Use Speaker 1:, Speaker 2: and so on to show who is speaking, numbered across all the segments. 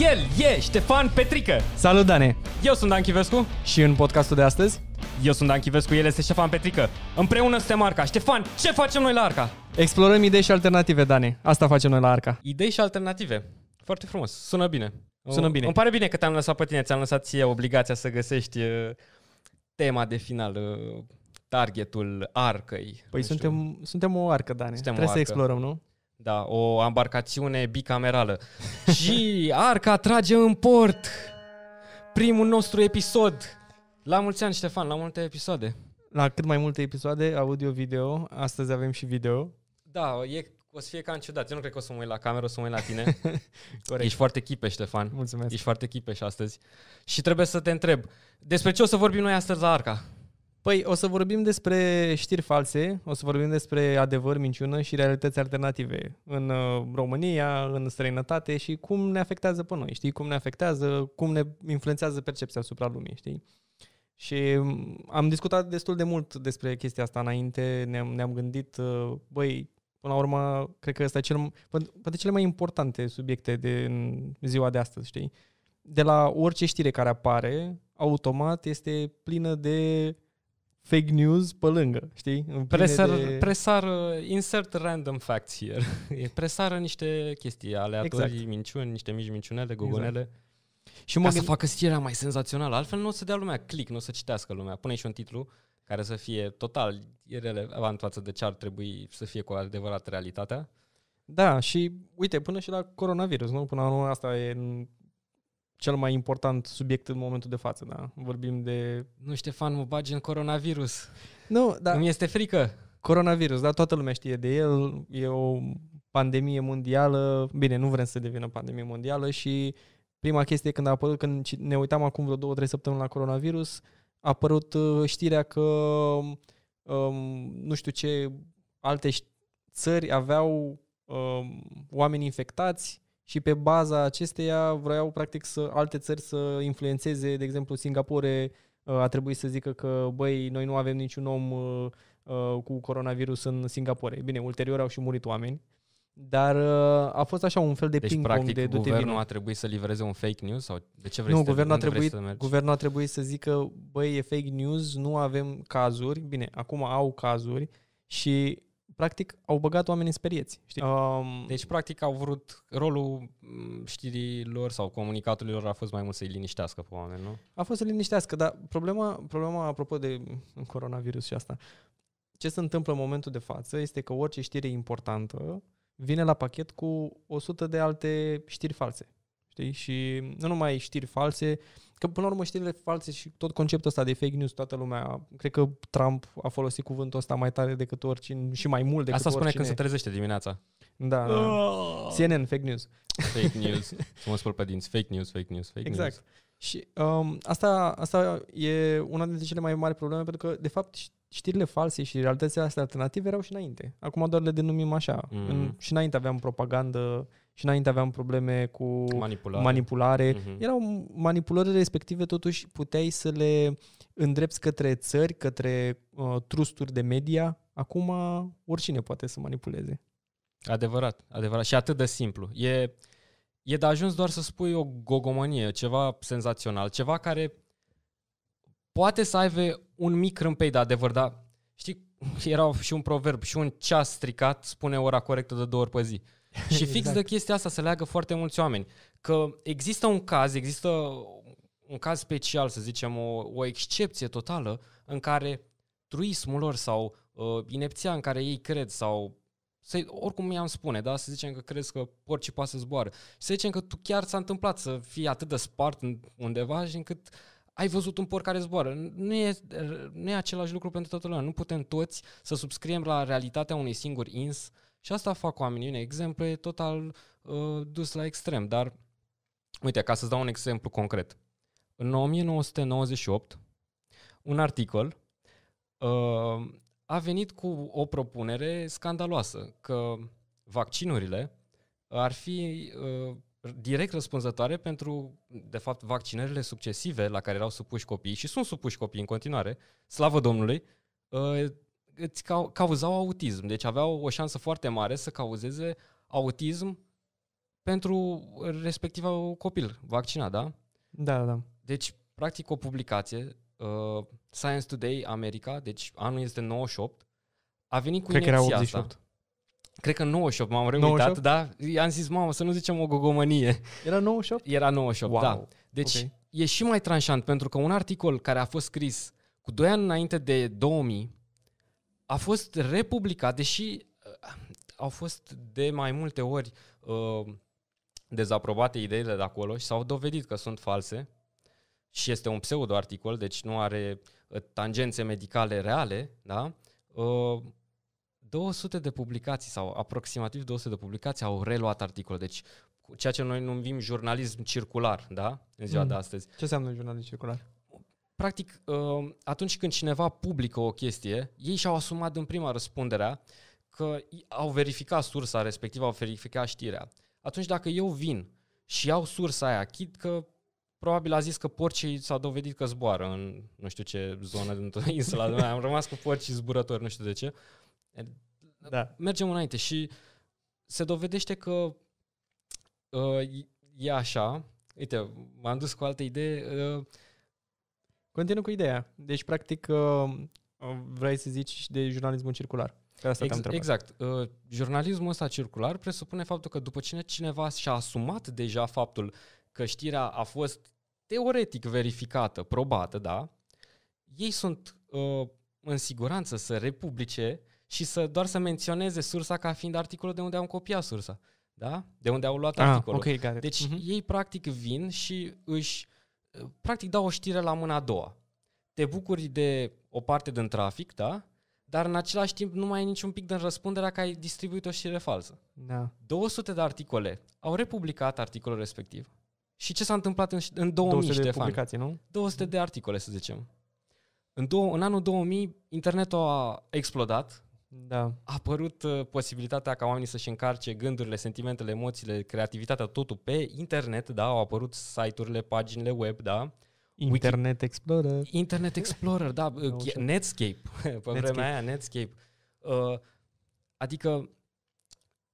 Speaker 1: El e Ștefan Petrică. Salut, Dane! Eu sunt Dan Chivescu. Și în podcastul de astăzi? Eu sunt Dan Chivescu, el este Ștefan Petrică. Împreună suntem Arca. Ștefan, ce facem noi la Arca?
Speaker 2: Explorăm idei și alternative, Dane. Asta facem noi la Arca.
Speaker 1: Idei și alternative. Foarte frumos. Sună bine. Sună bine. Îmi pare bine că te-am lăsat pe tine. Ți-am lăsat ție obligația să găsești uh, tema de final, uh, targetul arcăi.
Speaker 2: Păi suntem, suntem o arcă, Dani. Trebuie să arcă. explorăm, nu?
Speaker 1: Da, o embarcațiune bicamerală.
Speaker 2: și arca trage în port! Primul nostru episod! La mulți ani, Ștefan, la multe episoade! La cât mai multe episoade, audio-video, astăzi avem și video.
Speaker 1: Da, e o să fie ca în ciudat. Eu nu cred că o să mă uit la cameră, o să mă uit la tine. Corect. Ești foarte chipeș, Ștefan. Mulțumesc. Ești
Speaker 2: foarte chipeș și astăzi. Și trebuie să te întreb, despre ce o să vorbim noi astăzi la Arca? Păi, o să vorbim despre știri false, o să vorbim despre adevăr, minciună și realități alternative în uh, România, în străinătate și cum ne afectează pe noi, știi? Cum ne afectează, cum ne influențează percepția asupra lumii, știi? Și mm, am discutat destul de mult despre chestia asta înainte, ne-am, ne-am gândit, uh, băi, până la urmă, cred că ăsta e cel, păi, poate cele mai importante subiecte de, în ziua de astăzi, știi? De la orice știre care apare, automat este plină de fake news pe lângă, știi? În presar, de...
Speaker 1: presar, uh, insert random facts here. presară niște chestii aleatorii, exact. minciuni, niște mici minciunele, exact. gogonele. Exact. Și mă ca gând... să facă știrea mai senzațională, altfel nu o să dea lumea click, nu o să citească lumea. Pune și un titlu care să fie total irrelevant față de ce ar trebui să fie cu adevărat realitatea.
Speaker 2: Da, și uite, până și la coronavirus, nu? Până anul asta e cel mai important subiect în momentul de față, da? Vorbim de... Nu, Ștefan, mă bagi în coronavirus. Nu, da. Îmi este frică. Coronavirus, da, toată lumea știe de el. E o pandemie mondială. Bine, nu vrem să devină pandemie mondială și prima chestie când a apărut, când ne uitam acum vreo două, trei săptămâni la coronavirus, a apărut uh, știrea că um, nu știu ce alte țări aveau um, oameni infectați și pe baza acesteia vreau practic să alte țări să influențeze, de exemplu Singapore uh, a trebuit să zică că băi, noi nu avem niciun om uh, uh, cu coronavirus în Singapore. Bine, ulterior au și murit oameni, dar a fost așa un fel de deci, ping-pong practic, de du guvernul vino.
Speaker 1: a trebuit să livreze un fake news sau de ce vrei nu, să guvernul a trebuit, să
Speaker 2: guvernul a trebuit să zică, băi, e fake news, nu avem cazuri. Bine, acum au cazuri și practic, au băgat oamenii sperieți. Știi? Um, deci, practic, au vrut rolul mm, știrilor sau comunicatului
Speaker 1: lor a fost mai mult să-i liniștească pe oameni, nu?
Speaker 2: A fost să liniștească, dar problema, problema apropo de coronavirus și asta, ce se întâmplă în momentul de față este că orice știre importantă vine la pachet cu 100 de alte știri false. Știi? Și nu numai știri false, uh, Că până la urmă știrile false și tot conceptul ăsta de fake news, toată lumea, cred că Trump a folosit cuvântul ăsta mai tare decât oricine și mai mult decât Asta spune oricine. când se
Speaker 1: trezește dimineața.
Speaker 2: Da. Oh. Da. Ah. CNN, fake news. Fake news. Să
Speaker 1: mă spăl pe dinți. Fake news, fake news,
Speaker 2: fake exact. news. Exact. Și um, asta, asta e una dintre cele mai mari probleme, pentru că, de fapt, știrile false și realitățile astea alternative erau și înainte. Acum doar le denumim așa. Mm. În, și înainte aveam propagandă și înainte aveam probleme cu manipulare. manipulare. Uh-huh. Erau manipulări respective, totuși puteai să le îndrepți către țări, către uh, trusturi de media. Acum oricine poate să manipuleze.
Speaker 1: Adevărat, adevărat. Și atât de simplu. E, e de ajuns doar să spui o gogomanie, ceva senzațional, ceva care poate să aibă un mic râmpei de adevăr, dar știi, era și un proverb și un ceas stricat spune ora corectă de două ori pe zi. Uh, Și fix exact. de chestia asta se leagă foarte mulți oameni. Că există un caz, există un caz special, să zicem, o, o excepție totală în care truismul lor sau uh, inepția în care ei cred sau să, oricum i-am spune, da? Să zicem că crezi că orice poate să zboară. Și să zicem că tu chiar s-a întâmplat să fii atât de spart undeva și încât ai văzut un porc care zboară. Nu e, nu e același lucru pentru toată lumea. Nu putem toți să subscriem la realitatea unui singur ins uh, și asta fac oamenii, un exemplu total uh, dus la extrem, dar uite, ca să-ți dau un exemplu concret. În 1998, un articol uh, a venit cu o propunere scandaloasă că vaccinurile ar fi uh, direct răspunzătoare pentru, de fapt, vaccinările succesive la care erau supuși copiii și sunt supuși copiii în continuare, slavă Domnului, uh, îți cauzau autism. Deci aveau o șansă foarte mare să cauzeze autism pentru respectiva copil vaccinat, da? da? Da, da. Deci, practic, o publicație, uh, Science Today America, deci anul este 98, a venit cu Cred că era 88. Asta. Cred că 98, m-am remuitat, da? I-am zis, mamă, să nu zicem o gogomanie. Era 98? Era 98, da. wow. da. Deci okay. e și mai tranșant, pentru că un articol care a fost scris cu 2 ani înainte de 2000, a fost republicat, deși uh, au fost de mai multe ori uh, dezaprobate ideile de acolo și s-au dovedit că sunt false și este un pseudo-articol, deci nu are uh, tangențe medicale reale, da? Uh, 200 de publicații sau aproximativ 200 de publicații au reluat articolul. Deci ceea ce noi numim jurnalism circular, da? În ziua mm. de astăzi. Ce
Speaker 2: înseamnă jurnalism circular?
Speaker 1: practic, um, atunci când cineva publică o chestie, ei și-au asumat în prima răspunderea că au verificat sursa respectivă, au verificat știrea. Atunci dacă eu vin și iau sursa aia, chid că probabil a zis că porcii s-a dovedit că zboară în nu știu ce zonă din insula mea, am rămas cu porcii zburători, nu știu de ce. Da. Mergem înainte și se dovedește că uh, e așa, uite,
Speaker 2: m-am dus cu altă idee, uh, Continu cu ideea. Deci, practic, uh, uh, vrei să zici și de jurnalismul circular. asta Ex- exact. Uh, jurnalismul ăsta
Speaker 1: circular presupune faptul că după cine cineva și-a asumat deja faptul că știrea a fost teoretic verificată, probată, da, ei sunt uh, în siguranță să republice și să doar să menționeze sursa ca fiind articolul de unde au copiat sursa, da? De unde au luat ah, articolul. Okay, deci uh-huh. ei practic vin și își practic dau o știre la mâna a doua. Te bucuri de o parte din trafic, da? Dar în același timp nu mai ai niciun pic din răspunderea că ai distribuit o știre falsă. Da. 200 de articole au republicat articolul respectiv. Și ce s-a întâmplat în, în 2000, 200 Ștefan? de publicații, nu? 200 de articole, să zicem. În, în anul 2000, internetul a explodat, da. A apărut uh, posibilitatea ca oamenii să-și încarce gândurile, sentimentele, emoțiile, creativitatea, totul pe internet, da, au apărut site-urile, paginile web, da. Internet Wiki... Explorer. Internet Explorer, da, Netscape, pe Netscape. vremea aia, Netscape. Uh, adică,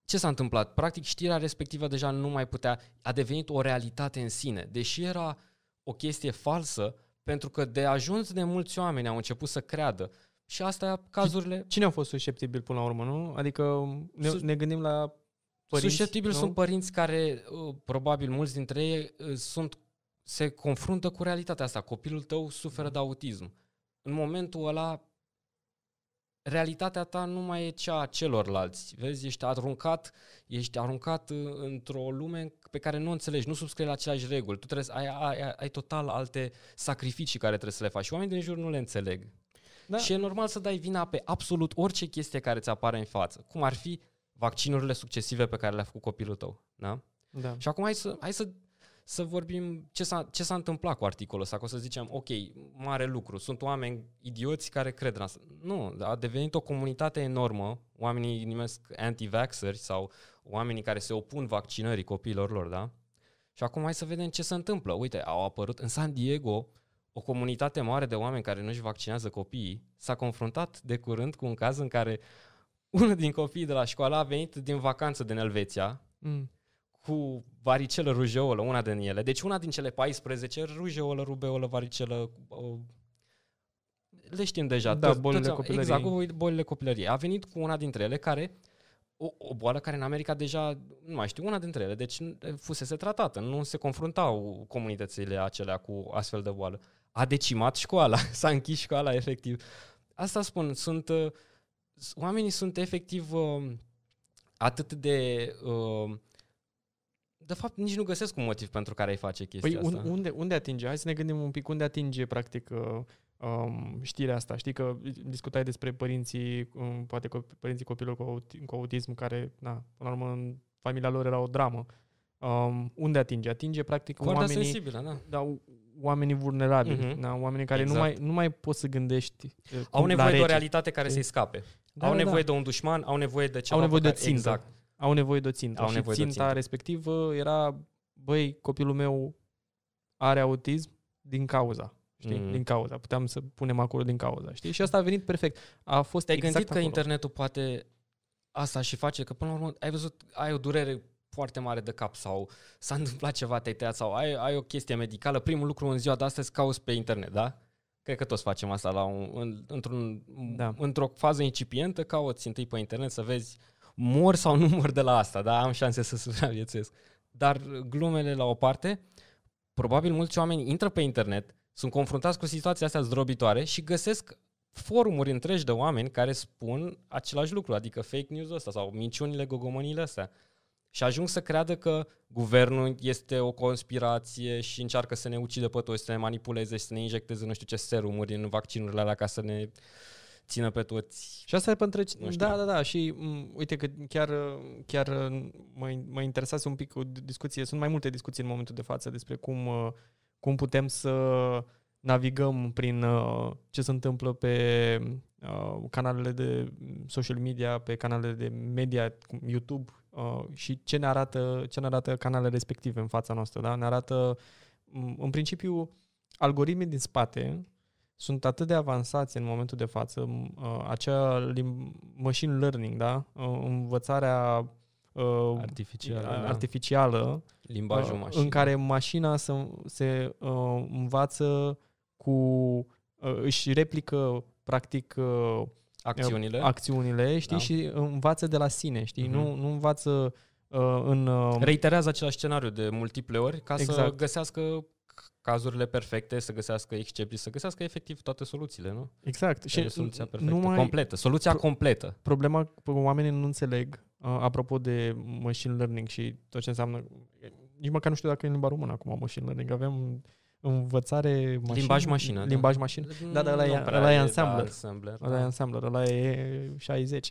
Speaker 1: ce s-a întâmplat? Practic, știrea respectivă deja nu mai putea, a devenit o realitate în sine, deși era o chestie falsă, pentru că de ajuns de mulți oameni au început să creadă și asta
Speaker 2: cazurile... Cine au fost susceptibili până la urmă, nu? Adică ne, Sus... ne gândim la părinți, Susceptibili nu? sunt
Speaker 1: părinți care, uh, probabil mulți dintre ei, uh, sunt, se confruntă cu realitatea asta. Copilul tău suferă de autism. În momentul ăla, realitatea ta nu mai e cea a celorlalți. Vezi, ești aruncat, ești aruncat uh, într-o lume pe care nu o înțelegi, nu subscrii la aceleași reguli. Tu trebuie să ai, ai, ai total alte sacrificii care trebuie să le faci. Și oamenii din jur nu le înțeleg. Da. Și e normal să dai vina pe absolut orice chestie care ți apare în față. Cum ar fi vaccinurile succesive pe care le-a făcut copilul tău. Da? Da. Și acum hai să, hai să, să vorbim ce s-a, ce s-a întâmplat cu articolul ăsta, că o să zicem, ok, mare lucru, sunt oameni idioți care cred în asta. Nu, a devenit o comunitate enormă, oamenii numesc anti-vaxxeri sau oamenii care se opun vaccinării copiilor lor, da? Și acum hai să vedem ce se întâmplă. Uite, au apărut în San Diego, o comunitate mare de oameni care nu-și vaccinează copiii s-a confruntat de curând cu un caz în care unul din copiii de la școală a venit din vacanță din Elveția mm. cu varicelă rujeolă, una din ele. Deci una din cele 14, rujeolă, rubeolă, varicelă, o... le știm deja. Da, tot, bolile tot, copilăriei. Exact, cu bolile copilăriei. A venit cu una dintre ele care, o, o boală care în America deja, nu mai știu, una dintre ele, deci fusese tratată, nu se confruntau comunitățile acelea cu astfel de boală a decimat școala, s-a închis școala efectiv. Asta spun, sunt uh, oamenii sunt efectiv uh, atât de uh, de fapt, nici nu găsesc un motiv pentru care ai face chestia păi, un,
Speaker 2: Unde, unde atinge? Hai să ne gândim un pic unde atinge, practic, um, știrea asta. Știi că discutai despre părinții, um, poate co- părinții copilor cu, aut- cu autism, care, na, până la urmă, în familia lor era o dramă. Um, unde atinge? Atinge, practic, Corda oamenii... sensibilă, da. da oamenii vulnerabili, uh-huh. da? oamenii care exact. nu, mai, nu mai poți să gândești. Uh, au nevoie de o realitate care să-i scape.
Speaker 1: Da, au da, nevoie da. de un dușman, au nevoie de ceva. Au nevoie de țintă. Exact.
Speaker 2: Au nevoie de țintă. Au nevoie și de țintă. respectivă era, băi, copilul meu are autism din cauza. Știi? Mm. Din cauza. Puteam să punem acolo din cauza. Știi? Și asta a venit perfect. A fost Te-ai exact gândit acolo. că
Speaker 1: internetul poate asta și face? Că până la urmă ai văzut, ai o durere foarte mare de cap sau s-a întâmplat ceva, te-ai tăiat sau ai, ai o chestie medicală, primul lucru în ziua de astăzi cauți pe internet, da? Cred că toți facem asta la un, în, într-un, da. într-o fază incipientă, cauți întâi pe internet să vezi mor sau nu mor de la asta, da? Am șanse să supraviețuiesc. Dar glumele la o parte, probabil mulți oameni intră pe internet, sunt confruntați cu situația astea zdrobitoare și găsesc forumuri întregi de oameni care spun același lucru, adică fake news ăsta sau minciunile, gogomăniile astea și ajung să creadă că guvernul este o conspirație și încearcă să ne ucidă pe toți, să ne manipuleze și să ne injecteze nu știu ce serumuri în vaccinurile alea ca să ne țină pe toți. Și asta e pentru... Da,
Speaker 2: da, da. Și m- uite că chiar, chiar uh, mă, mă interesase un pic o discuție. Sunt mai multe discuții în momentul de față despre cum, uh, cum putem să navigăm prin uh, ce se întâmplă pe canalele de mm, social media, pe canalele de media, YouTube, Uh, și ce ne, arată, ce ne arată canalele respective în fața noastră. Da? Ne arată, în principiu, algoritmii din spate sunt atât de avansați în momentul de față, uh, acea machine learning, da? Uh, învățarea artificială, artificială, da. artificială limbajul mașină. mașinii. în care mașina se, se învață cu, își replică practic uh, acțiunile, acțiunile știi, da. și învață de la sine, știi, mm-hmm. nu, mhm. nu învață uh, în... Uh,
Speaker 1: Reiterează același scenariu de multiple ori ca exact. să găsească cazurile perfecte, să găsească excepții, să găsească efectiv toate soluțiile, nu? Exact. și soluția perfectă, numai completă, soluția pro- completă.
Speaker 2: Problema pe oamenii nu înțeleg, uh, apropo de machine learning și tot ce înseamnă, nici măcar nu știu dacă e în limba română acum machine learning, avem învățare mașină. Limbaj mașină. Da. Limbaj da. mașină. Da, da, ăla, e, ăla e da, ansambler. Assembler, ăla da. e ansambler, ăla e 60.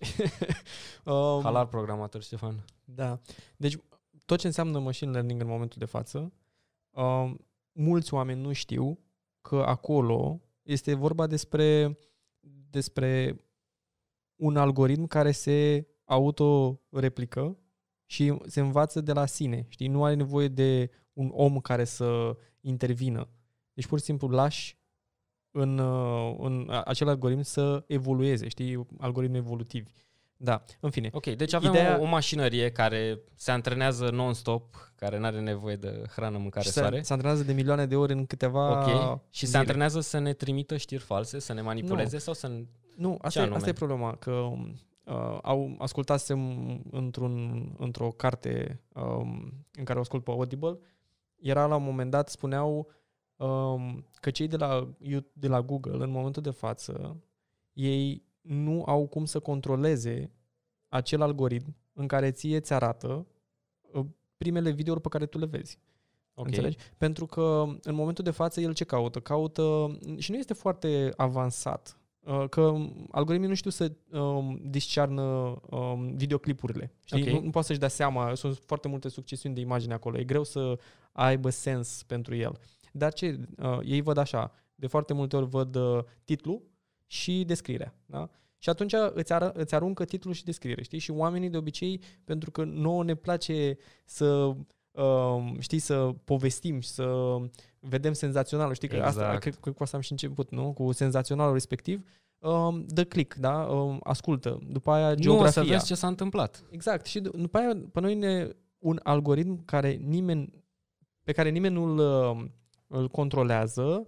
Speaker 2: Da. um, Halar programator, Ștefan. Da. Deci tot ce înseamnă machine learning în momentul de față, um, mulți oameni nu știu că acolo este vorba despre, despre un algoritm care se autoreplică și se învață de la sine. Știi, nu are nevoie de un om care să intervină. Deci pur și simplu lași în, uh, în acel algoritm să evolueze, știi, algoritmi evolutivi. Da, în fine. Ok, deci avem Ideea... o, o
Speaker 1: mașinărie care se antrenează non-stop, care nu are nevoie de hrană, mâncare, și soare. Se,
Speaker 2: se antrenează de milioane de ori în câteva Ok, și zile. se antrenează
Speaker 1: să ne trimită știri false, să ne manipuleze nu. sau să...
Speaker 2: Nu, asta e, asta e problema, că uh, au ascultasem într-un, într-o carte um, în care o ascult pe Audible era la un moment dat, spuneau um, că cei de la, de la Google, în momentul de față, ei nu au cum să controleze acel algoritm în care ție ți arată uh, primele videouri pe care tu le vezi. Okay. Înțelegi? Pentru că în momentul de față el ce caută? Caută și nu este foarte avansat Uh, că algoritmii nu știu să um, discearnă um, videoclipurile. Știi? Okay. Nu, nu poate să-și dea seama, sunt foarte multe succesiuni de imagini acolo, e greu să aibă sens pentru el. Dar ce, uh, ei văd așa, de foarte multe ori văd uh, titlu și descrierea. Da? Și atunci îți, ar, îți aruncă titlul și descriere, știi? Și oamenii de obicei, pentru că nouă ne place să, uh, știi, să povestim, să vedem senzaționalul, știi că exact. asta, cred, cred că asta am și început, nu? Cu senzaționalul respectiv, um, dă click, da? Um, ascultă. După aia geografia. Nu să vezi ce s-a întâmplat. Exact. Și după aia pe noi ne un algoritm care nimeni, pe care nimeni nu-l um, îl controlează,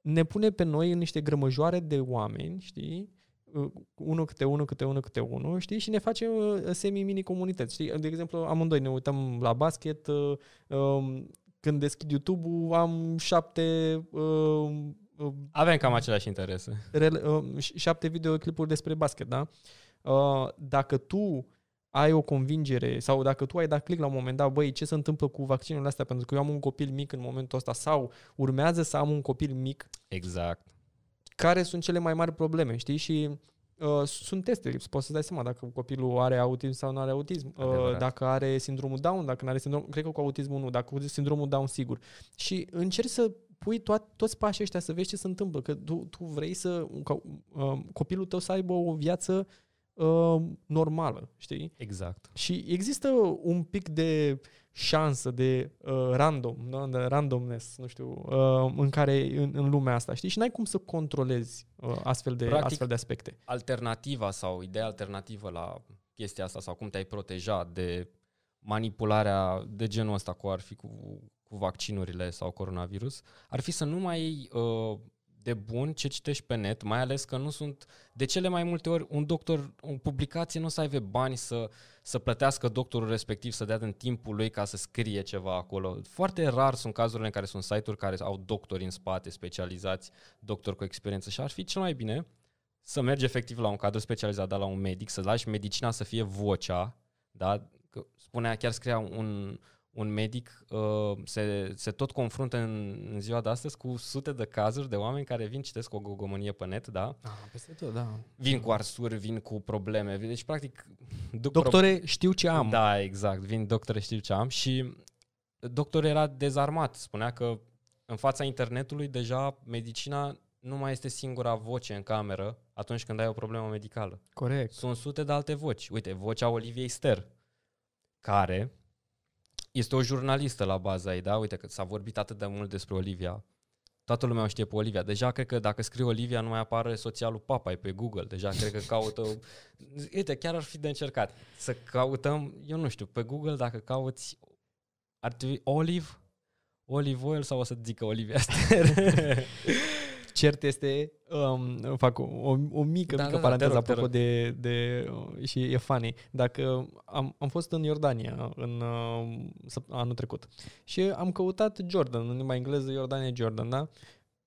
Speaker 2: ne pune pe noi în niște grămăjoare de oameni, știi? Uh, unul câte unul, câte unul, câte unul, știi? Și ne face uh, semi-mini comunități, știi? De exemplu, amândoi ne uităm la basket, uh, um, când deschid YouTube-ul am șapte... Uh, uh, Avem cam același interes. Rele, uh, șapte videoclipuri despre basket, da? Uh, dacă tu ai o convingere sau dacă tu ai dat click la un moment dat, băi, ce se întâmplă cu vaccinurile astea, pentru că eu am un copil mic în momentul ăsta sau urmează să am un copil mic. Exact. Care sunt cele mai mari probleme, știi? Și Uh, sunt teste poți să dai seama dacă copilul are autism sau nu are autism, uh, dacă are sindromul Down, dacă nu are sindrom, cred că cu autismul nu, dacă cu sindromul Down sigur. Și încerci să pui toat, toți pașii ăștia să vezi ce se întâmplă, că tu, tu vrei să ca, uh, copilul tău să aibă o viață uh, normală, știi? Exact. Și există un pic de șansă de uh, random, da? randomness, nu știu, uh, în care în, în lumea asta, știi? Și n-ai cum să controlezi uh, astfel de Practic, astfel de aspecte.
Speaker 1: Alternativa sau ideea alternativă la chestia asta sau cum te-ai proteja de manipularea de genul ăsta cu ar fi cu, cu vaccinurile sau coronavirus, ar fi să nu mai uh, de bun ce citești pe net, mai ales că nu sunt, de cele mai multe ori, un doctor, o publicație nu o să aibă bani să, să plătească doctorul respectiv să dea în timpul lui ca să scrie ceva acolo. Foarte rar sunt cazurile în care sunt site-uri care au doctori în spate, specializați, doctori cu experiență și ar fi cel mai bine să mergi efectiv la un cadru specializat, dar la un medic, să lași medicina să fie vocea, da? Că spunea, chiar scria un, un medic uh, se, se tot confruntă în, în ziua de astăzi cu sute de cazuri de oameni care vin, citesc o gogomanie pe net, da? Ah, peste tot, da. Vin cu arsuri, vin cu probleme. Deci, practic... Duc doctore,
Speaker 2: pro... știu ce am.
Speaker 1: Da, exact. Vin doctore, știu ce am. Și doctor era dezarmat. Spunea că în fața internetului deja medicina nu mai este singura voce în cameră atunci când ai o problemă medicală. Corect. Sunt sute de alte voci. Uite, vocea Oliviei Ster, care este o jurnalistă la baza ei, da? Uite că s-a vorbit atât de mult despre Olivia. Toată lumea o știe pe Olivia. Deja cred că dacă scrie Olivia nu mai apare socialul Papai pe Google. Deja cred că caută... Uite, chiar ar fi de încercat să căutăm, eu nu știu, pe Google dacă cauți ar trebui Olive, Olive Oil sau o să
Speaker 2: zică Olivia Ster? Cert este Um, fac o, o, o mică, da, mică da, da paranteză da, apropo de, de... Uh, și e funny. Dacă am, am fost în Iordania în uh, anul trecut și am căutat Jordan, în limba engleză Iordania Jordan, da?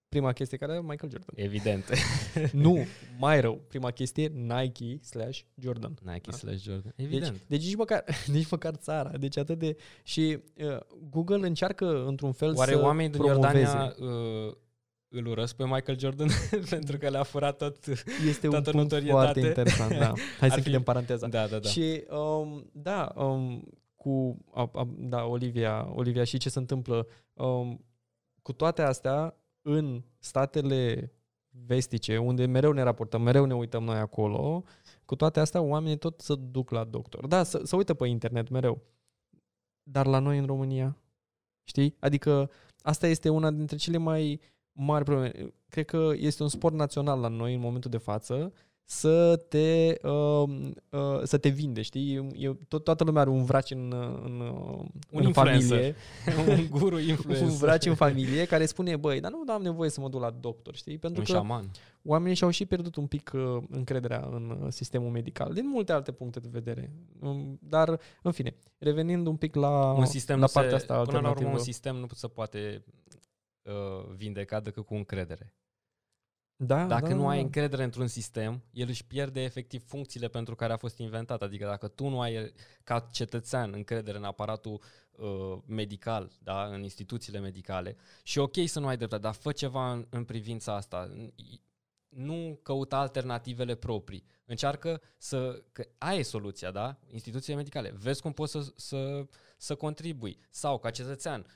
Speaker 2: Prima chestie care era Michael Jordan. Evident. nu, mai rău. Prima chestie Nike slash Jordan. Nike da? slash Jordan. Deci, Evident. Deci, deci nici, măcar, nici măcar țara. Deci atât de... Și uh, Google încearcă într-un fel Oare să Oare oamenii din promoveze. Iordania...
Speaker 1: Uh, îl urăsc pe Michael Jordan pentru că le-a furat tot, este toată un punct foarte interesant, da. Hai să închidem paranteza. Da, da, da. Și
Speaker 2: um, da, um, cu a, a, da, Olivia, Olivia și ce se întâmplă um, cu toate astea în statele vestice, unde mereu ne raportăm, mereu ne uităm noi acolo, cu toate astea oamenii tot se duc la doctor. Da, să, să uită pe internet mereu. Dar la noi în România, știi? Adică asta este una dintre cele mai uh, mari probleme. Cred că este un sport național la noi în momentul de față să te, uh, uh, să te vinde, știi? Eu, tot, toată lumea are un vraci în, în, un în familie. un guru influencer. un vraci în familie care spune, băi, dar nu am nevoie să mă duc la doctor, știi? Pentru un că șaman. oamenii și-au și pierdut un pic uh, încrederea în uh, sistemul medical, din multe alte puncte de vedere. Um, dar, în fine, revenind un pic la, un sistem la partea se, asta Până la urmă, un sistem
Speaker 1: nu se poate Uh, vindecat decât cu încredere.
Speaker 2: Da, dacă da, nu da, ai da.
Speaker 1: încredere într-un sistem, el își pierde efectiv funcțiile pentru care a fost inventat. Adică dacă tu nu ai ca cetățean încredere în aparatul uh, medical, da, în instituțiile medicale, și ok să nu ai dreptate, dar fă ceva în, în privința asta. Nu căuta alternativele proprii. Încearcă să... Că ai soluția, da? Instituțiile medicale. Vezi cum poți să, să, să contribui. Sau ca cetățean, uh,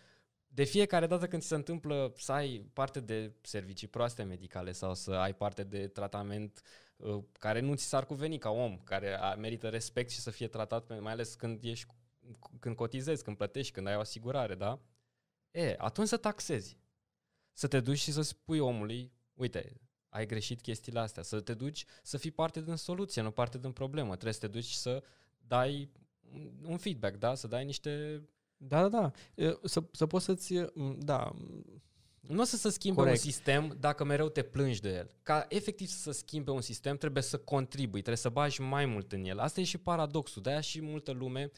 Speaker 1: de fiecare dată când ți se întâmplă să ai parte de servicii proaste medicale sau să ai parte de tratament uh, care nu ți s-ar cuveni ca om, care merită respect și să fie tratat, mai ales când ești când cotizezi, când plătești, când ai o asigurare, da? E, atunci să taxezi. Să te duci și să spui omului, uite, ai greșit chestiile astea, să te duci să fii parte din soluție, nu parte din problemă. Trebuie să te duci să dai un feedback, da? Să dai niște
Speaker 2: da, da, da. Să, să poți să-ți... Da,
Speaker 1: nu o să se schimbe Corect. un sistem dacă mereu te plângi de el. Ca efectiv să se schimbe un sistem, trebuie să contribui, trebuie să bagi mai mult în el. Asta e și paradoxul. De-aia și multă lume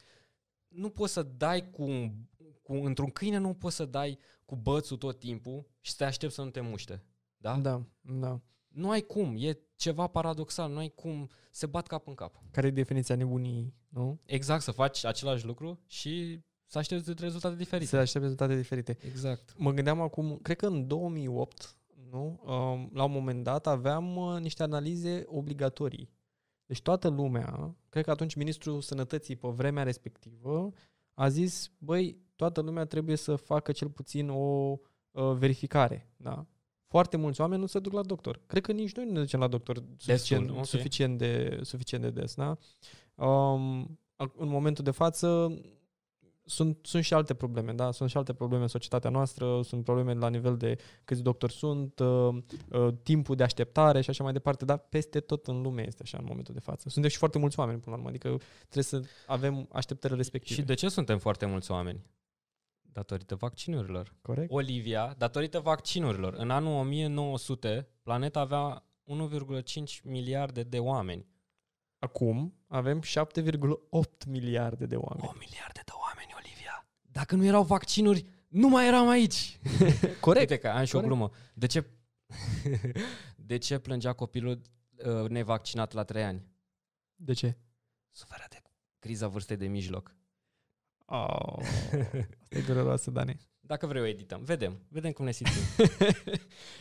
Speaker 1: nu poți să dai cu, un, cu într-un câine nu poți să dai cu bățul tot timpul și să te aștepți să nu te muște. Da?
Speaker 2: Da, da.
Speaker 1: Nu ai cum, e ceva paradoxal, nu ai cum, se bat cap în cap.
Speaker 2: Care e definiția nebunii, nu?
Speaker 1: Exact, să faci
Speaker 2: același lucru și să aștept rezultate diferite. Să aștept rezultate diferite. Exact. Mă gândeam acum, cred că în 2008, nu? Um, la un moment dat aveam uh, niște analize obligatorii. Deci toată lumea, cred că atunci Ministrul Sănătății pe vremea respectivă a zis, băi, toată lumea trebuie să facă cel puțin o uh, verificare, da? Foarte mulți oameni nu se duc la doctor. Cred că nici noi nu ne ducem la doctor suficient, Destul, okay. suficient, de, suficient de des, da? Um, în momentul de față, sunt, sunt și alte probleme, da? Sunt și alte probleme în societatea noastră, sunt probleme la nivel de câți doctori sunt, uh, uh, timpul de așteptare și așa mai departe, dar peste tot în lume este așa în momentul de față. Suntem deci și foarte mulți oameni până la urmă, adică trebuie să avem așteptările
Speaker 1: respective. Și de ce suntem foarte mulți oameni? Datorită vaccinurilor. Corect. Olivia, datorită vaccinurilor. În anul 1900, planeta avea 1,5 miliarde de oameni. Acum avem 7,8 miliarde de oameni. 1 miliarde de oameni dacă nu erau vaccinuri, nu mai eram aici. Corect. Uite că am și Corect. o glumă. De ce, de ce plângea copilul uh, nevaccinat la 3 ani?
Speaker 2: De ce? Suferă
Speaker 1: de criza vârstei de mijloc. Oh,
Speaker 2: asta e dureroasă, Dani.
Speaker 1: Dacă vrei o edităm. Vedem. Vedem cum ne simțim.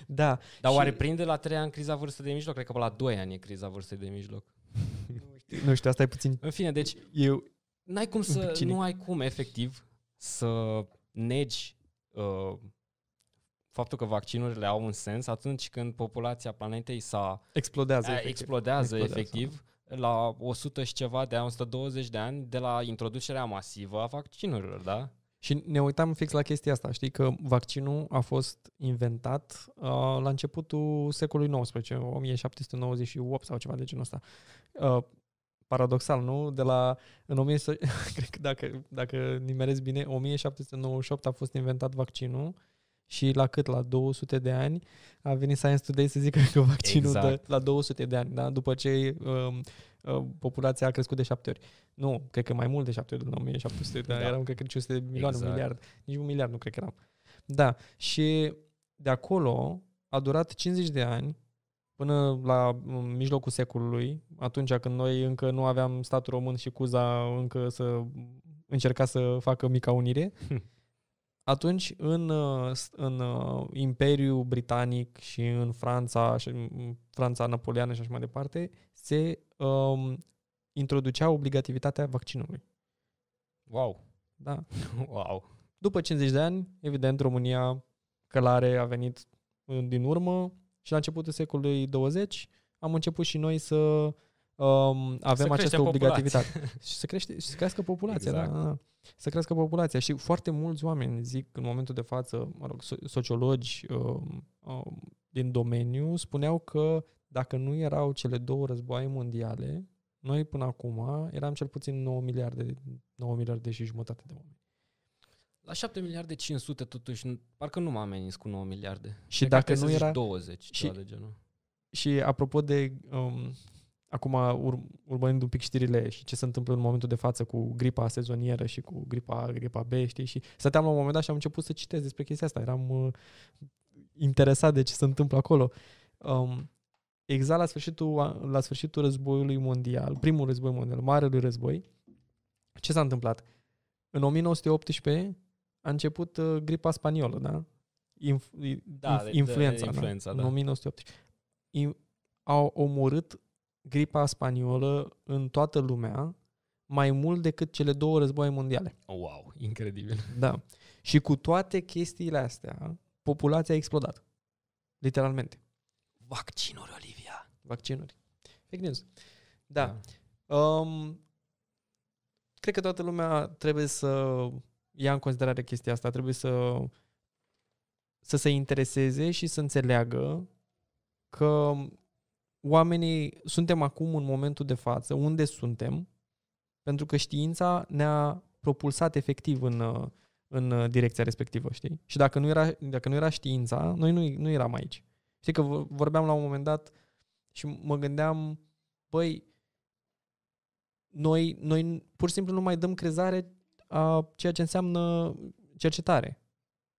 Speaker 2: da. Dar și... oare
Speaker 1: prinde la 3 ani criza vârstei de mijloc? Cred că la 2 ani e criza vârstei de mijloc.
Speaker 2: nu știu, nu știu asta e puțin... În fine, deci... Eu... N-ai cum să... Nu ai
Speaker 1: cum, efectiv, să negi uh, faptul că vaccinurile au un sens atunci când populația planetei s-a... Explodează, a, efectiv. Explodează, efectiv, la 100 și ceva de ani, 120 de ani, de la introducerea masivă a vaccinurilor, da?
Speaker 2: Și ne uitam fix la chestia asta, știi că vaccinul a fost inventat uh, la începutul secolului XIX, 1798 sau ceva de genul ăsta. Uh, paradoxal, nu? De la, în 1000, cred că dacă, dacă nimerez bine, 1798 a fost inventat vaccinul și la cât? La 200 de ani a venit Science Today să zică că vaccinul exact. dă la 200 de ani, da? După ce um, uh, populația a crescut de șapte ori. Nu, cred că mai mult de șapte ori, de 1700 de da. eram cred că 500 de milioane, exact. un miliard. Nici un miliard nu cred că eram. Da, și de acolo a durat 50 de ani până la mijlocul secolului, atunci când noi încă nu aveam statul român și Cuza încă să încerca să facă mica unire, hm. atunci în, în uh, Imperiul Britanic și în Franța, și în Franța napoleană și așa mai departe, se um, introducea obligativitatea vaccinului. Wow! Da. Wow! După 50 de ani, evident, România călare a venit din urmă, și la începutul secolului 20 am început și noi să um, avem să această obligativitate. și să, crește, și să crească populația. Da, exact. Da, da. Să crească populația. Și foarte mulți oameni zic în momentul de față, mă rog, sociologi um, um, din domeniu spuneau că dacă nu erau cele două războaie mondiale, noi până acum eram cel puțin 9 miliarde, 9 miliarde și jumătate de oameni.
Speaker 1: La 7 miliarde 500 totuși, parcă nu m-am amenins cu 9 miliarde. Și de dacă nu era... 20, și, de genul.
Speaker 2: Și apropo de, um, acum ur- urmărind un pic știrile și ce se întâmplă în momentul de față cu gripa sezonieră și cu gripa, gripa B, știi, și stăteam la un moment dat și am început să citesc despre chestia asta. Eram uh, interesat de ce se întâmplă acolo. Um, exact la sfârșitul, la sfârșitul războiului mondial, primul război mondial, marelui război, ce s-a întâmplat? În 1918 a început uh, gripa spaniolă, da? Inf- da, inf- influența, de, de, da, influența, da? da. În 1918. In, au omorât gripa spaniolă în toată lumea mai mult decât cele două războaie mondiale. Oh,
Speaker 1: wow, incredibil.
Speaker 2: Da. Și cu toate chestiile astea, populația a explodat. Literalmente. Vaccinuri, Olivia. Vaccinuri. Fake news. Da. da. Um, cred că toată lumea trebuie să ia în considerare chestia asta. Trebuie să, să se intereseze și să înțeleagă că oamenii suntem acum în momentul de față, unde suntem, pentru că știința ne-a propulsat efectiv în, în direcția respectivă, știi? Și dacă nu era, dacă nu era știința, noi nu, nu eram aici. Știi că vorbeam la un moment dat și mă gândeam, băi, noi, noi pur și simplu nu mai dăm crezare a ceea ce înseamnă cercetare.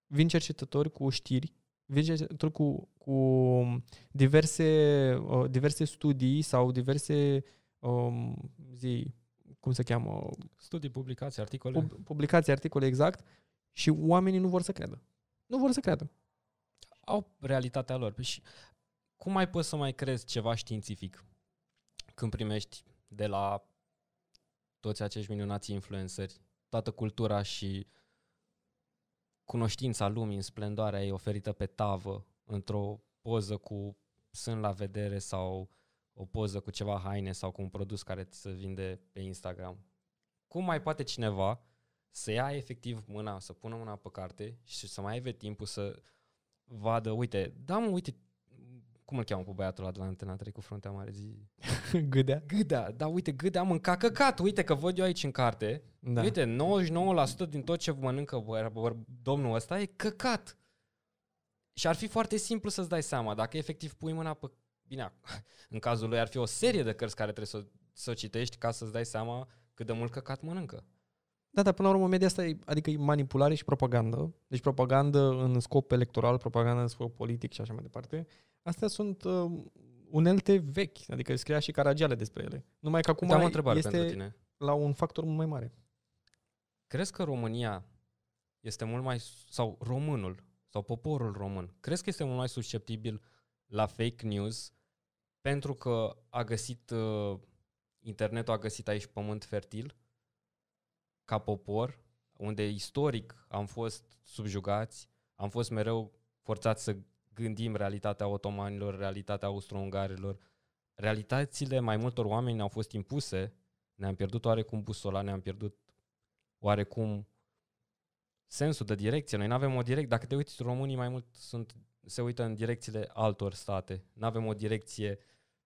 Speaker 2: Vin cercetători cu știri, vin cercetători cu, cu diverse, uh, diverse studii sau diverse um, zi, cum se cheamă?
Speaker 1: Studii, publicații,
Speaker 2: articole. Pub- publicații, articole, exact. Și oamenii nu vor să creadă. Nu vor să creadă.
Speaker 1: Au realitatea lor. Păi și cum mai poți să mai crezi ceva științific când primești de la toți acești minunați influenceri toată cultura și cunoștința lumii în splendoarea ei oferită pe tavă, într-o poză cu sân la vedere sau o poză cu ceva haine sau cu un produs care se vinde pe Instagram. Cum mai poate cineva să ia efectiv mâna, să pună mâna pe carte și să mai aibă timpul să vadă, uite, da mă, uite cum îl cheamă pe băiatul ăla de la Antena 3 cu fruntea mare zi?
Speaker 2: Gâdea?
Speaker 1: Gâdea, da uite, Gâdea mânca căcat, uite că văd eu aici în carte. Da. Uite, 99% din tot ce mănâncă domnul ăsta e căcat. Și ar fi foarte simplu să-ți dai seama, dacă efectiv pui mâna pe... Bine, în cazul lui ar fi o serie de cărți care trebuie să, să o citești ca să-ți dai seama cât de mult căcat mănâncă.
Speaker 2: Da, dar până la urmă media asta e, adică e manipulare și propagandă. Deci propagandă în scop electoral, propagandă în scop politic și așa mai departe. Astea sunt uh, unelte vechi, adică scria și Caragiale despre ele. Numai că acum am o întrebare este pentru tine. la un factor mult mai mare.
Speaker 1: Crezi că România este mult mai, sau românul, sau poporul român, crezi că este mult mai susceptibil la fake news pentru că a găsit, uh, internetul a găsit aici pământ fertil ca popor, unde istoric am fost subjugați, am fost mereu forțați să gândim realitatea otomanilor, realitatea austro-ungarilor. Realitățile mai multor oameni au fost impuse, ne-am pierdut oarecum busola, ne-am pierdut oarecum sensul de direcție. Noi nu avem o direcție. Dacă te uiți, românii mai mult sunt, se uită în direcțiile altor state. Nu avem o direcție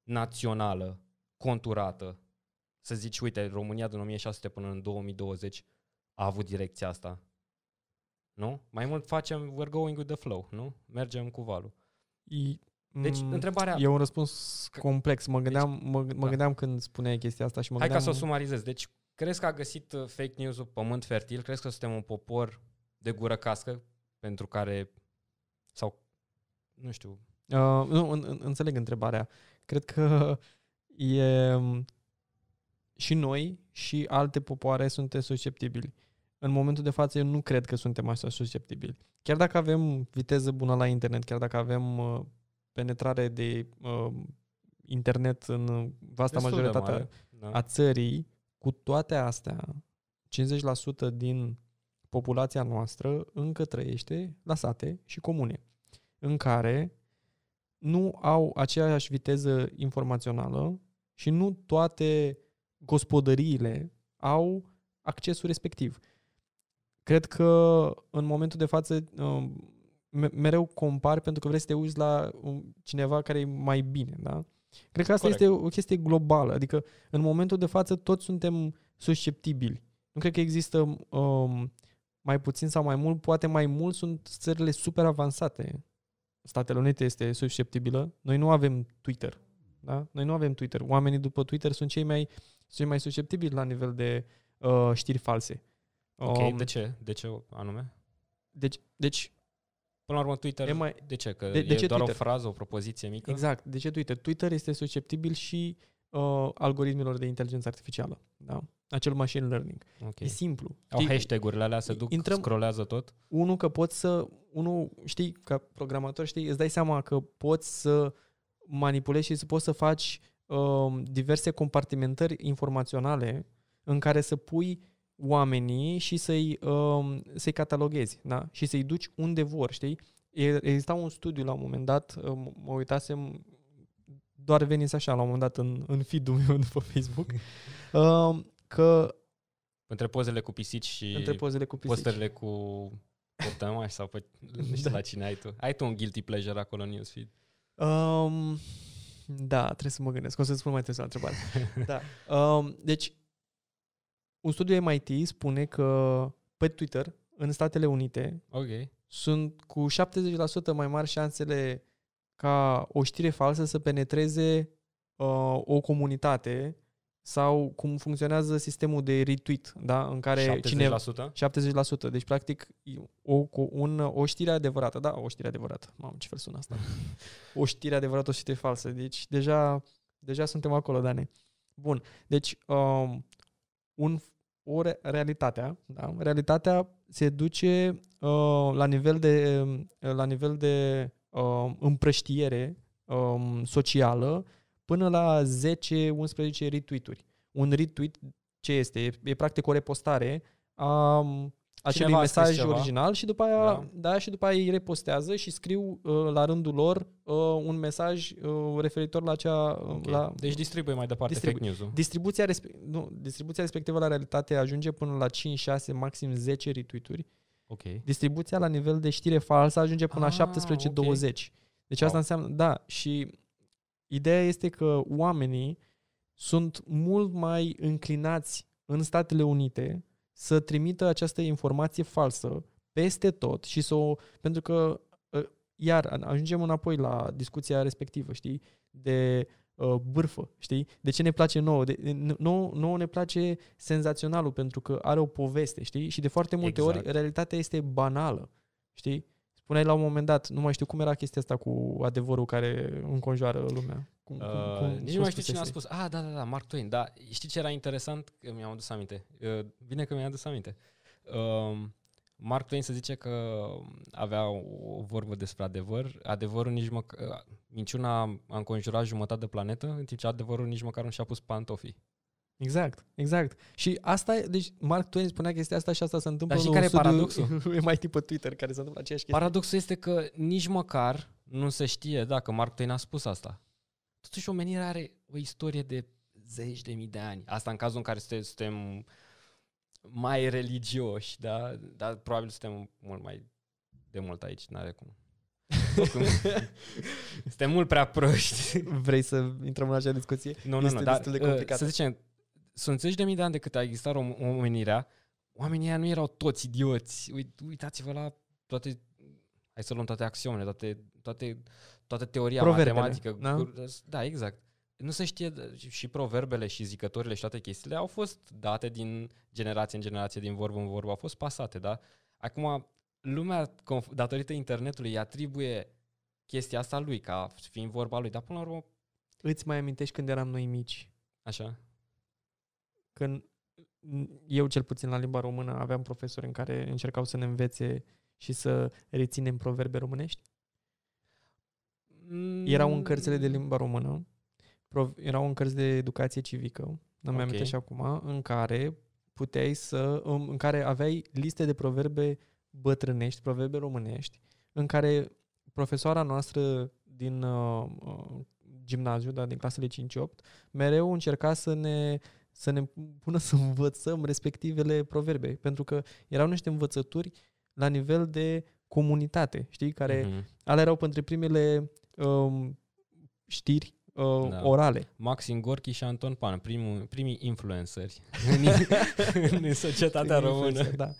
Speaker 1: națională, conturată. Să zici, uite, România din 1600 până în 2020 a avut direcția asta nu? Mai mult facem, we're going with the flow, nu? Mergem cu valul.
Speaker 2: I, deci, mm, întrebarea... E un răspuns complex. Mă deci, gândeam, deci, mă, mă da. gândeam când spuneai chestia asta și mă Hai gândeam... Hai ca să o
Speaker 1: sumarizez. Deci, crezi că a găsit uh, fake news-ul pământ fertil? Crezi că suntem un popor de gură cască pentru care... Sau, nu știu...
Speaker 2: Uh, nu, în, în, înțeleg întrebarea. Cred că e... Mm, și noi și alte popoare suntem susceptibili în momentul de față eu nu cred că suntem așa susceptibili. Chiar dacă avem viteză bună la internet, chiar dacă avem uh, penetrare de uh, internet în vasta Destul majoritatea da. a țării, cu toate astea, 50% din populația noastră încă trăiește la sate și comune, în care nu au aceeași viteză informațională și nu toate gospodăriile au accesul respectiv. Cred că în momentul de față uh, mereu compari pentru că vrei să te uiți la uh, cineva care e mai bine, da? Cred că asta Corect. este o chestie globală, adică în momentul de față toți suntem susceptibili. Nu cred că există um, mai puțin sau mai mult, poate mai mult sunt țările super avansate. Statele Unite este susceptibilă. Noi nu avem Twitter. Da? Noi nu avem Twitter. Oamenii după Twitter sunt cei mai, cei mai susceptibili la nivel de uh, știri false. Ok, um, de
Speaker 1: ce? De ce anume? Deci, deci Până la urmă, Twitter, mai, de ce? Că de, de e ce doar Twitter? o frază, o propoziție mică? Exact.
Speaker 2: De ce Twitter? Twitter este susceptibil și uh, algoritmilor de inteligență artificială. Da? Acel machine learning. Okay. E simplu. Au
Speaker 1: hashtag-urile alea, se duc, intrăm, scrolează tot?
Speaker 2: Unul că poți să... Unul, știi, ca programator, știi, îți dai seama că poți să manipulezi și să poți să faci uh, diverse compartimentări informaționale în care să pui oamenii și să-i, um, să-i cataloghezi da? și să-i duci unde vor, știi? Exista un studiu la un moment dat, uh, mă uitasem, doar venise așa la un moment dat în, în feed-ul meu de pe Facebook, um, că...
Speaker 1: Între pozele cu pisici și între pozele cu pisici. postările cu potămași sau pe, nu știu da. la cine ai tu. Ai tu un guilty pleasure acolo în newsfeed?
Speaker 2: Um, da, trebuie să mă gândesc. O să-ți spun mai târziu la întrebare. da. Um, deci, un studiu MIT spune că pe Twitter, în Statele Unite, okay. sunt cu 70% mai mari șansele ca o știre falsă să penetreze uh, o comunitate sau cum funcționează sistemul de retweet, da? în care 70%? cine... 70%? Deci, practic, o, cu un, o știre adevărată, da, o știre adevărată. Mamă, ce fel sună asta. o știre adevărată, o știre falsă. Deci, deja, deja suntem acolo, Dane. Bun, deci um, un o re- realitatea, da? realitatea se duce uh, la nivel de, uh, la nivel de uh, împrăștiere um, socială până la 10-11 retweet-uri. Un retweet ce este? E, e practic o repostare a um, acelui mesaj original și după aia, da. Da, și după aia ei repostează și scriu uh, la rândul lor uh, un mesaj uh, referitor la cea... Uh, okay. la, deci distribuie mai departe distribu- fake news-ul. Distribuția, respe- nu, distribuția respectivă la realitate ajunge până la 5, 6, maxim 10 retweet-uri. Okay. Distribuția la nivel de știre falsă ajunge până ah, la 17-20. Okay. 20. Deci wow. asta înseamnă, da, și ideea este că oamenii sunt mult mai înclinați în Statele Unite să trimită această informație falsă peste tot și să o... Pentru că, ă, iar, ajungem înapoi la discuția respectivă, știi? De uh, bârfă, știi? De ce ne place nouă? De, nouă, nouă ne place senzaționalul pentru că are o poveste, știi? Și de foarte multe exact. ori realitatea este banală, știi? Spuneai la un moment dat, nu mai știu cum era chestia asta cu adevărul care înconjoară lumea. Cum, uh, cum, cum nici nu mai știu cine a spus.
Speaker 1: Ah, da, da, da, Mark Twain. Da, știi ce era interesant? Că mi-am adus aminte. Uh, bine că mi-am adus aminte. Uh, Mark Twain se zice că avea o vorbă despre adevăr. Adevărul nici măcar... Uh, minciuna a înconjurat jumătate de planetă, în timp ce adevărul nici
Speaker 2: măcar nu și-a pus pantofii. Exact, exact. Și asta, e, deci Mark Twain spunea chestia asta și asta se întâmplă Dar și care e paradoxul? mai tipă Twitter care se întâmplă aceeași chestie. Paradoxul este că nici
Speaker 1: măcar nu se știe dacă Mark Twain a spus asta.
Speaker 2: Totuși omenirea are o istorie
Speaker 1: de zeci de mii de ani. Asta în cazul în care suntem, suntem mai religioși, da? Dar probabil suntem mult mai de mult aici, n-are cum.
Speaker 2: suntem mult prea proști. Vrei să intrăm în acea discuție? Nu, nu, nu, dar, de complicat. Uh, să zicem,
Speaker 1: sunt zeci de mii de ani de cât a existat omenirea, oamenii aia nu erau toți idioți. uitați-vă la toate, hai să luăm toate axiomele, toate, toate, toată teoria Proverbele, matematică. Da? da, exact. Nu se știe, da, și proverbele și zicătorile și toate chestiile au fost date din generație în generație, din vorbă în vorbă, au fost pasate, da? Acum, lumea, datorită internetului, îi atribuie chestia asta lui, ca fiind vorba lui, dar până la urmă...
Speaker 2: Îți mai amintești când eram noi mici? Așa. Când eu cel puțin la limba română aveam profesori în care încercau să ne învețe și să reținem proverbe românești? Mm. Erau în cărțile de limba română, erau în cărți de educație civică, nu okay. mi-am și acum, în care puteai să, în care aveai liste de proverbe bătrânești, proverbe românești, în care profesoara noastră din uh, uh gimnaziu, da, din clasele 5-8, mereu încerca să ne să ne pună să învățăm respectivele proverbe, pentru că erau niște învățături la nivel de comunitate, știi, care mm-hmm. ale erau pentru primele um, știri uh, da. orale. Maxim
Speaker 1: Gorki și Anton Pan, primul, primii influenceri în, în societatea română. Da.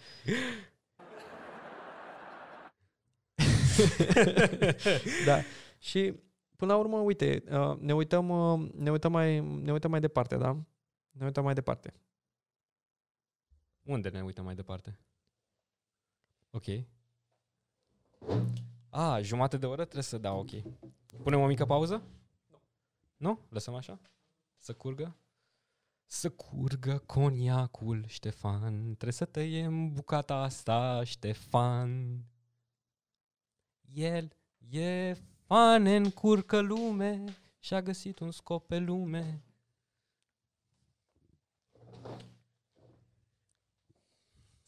Speaker 2: da. Și până la urmă, uite, uh, ne uităm, uh, ne uităm, mai, ne uităm mai departe, da? Ne uităm mai departe.
Speaker 1: Unde ne uităm mai departe? Ok. A, ah, jumate de oră trebuie să dau ok. Punem o mică pauză? Nu. Nu? Lăsăm așa? Să curgă? Să curgă coniacul, Ștefan. Trebuie să tăiem bucata asta, Ștefan. El e fan, în curcă lume și-a găsit un scop pe lume.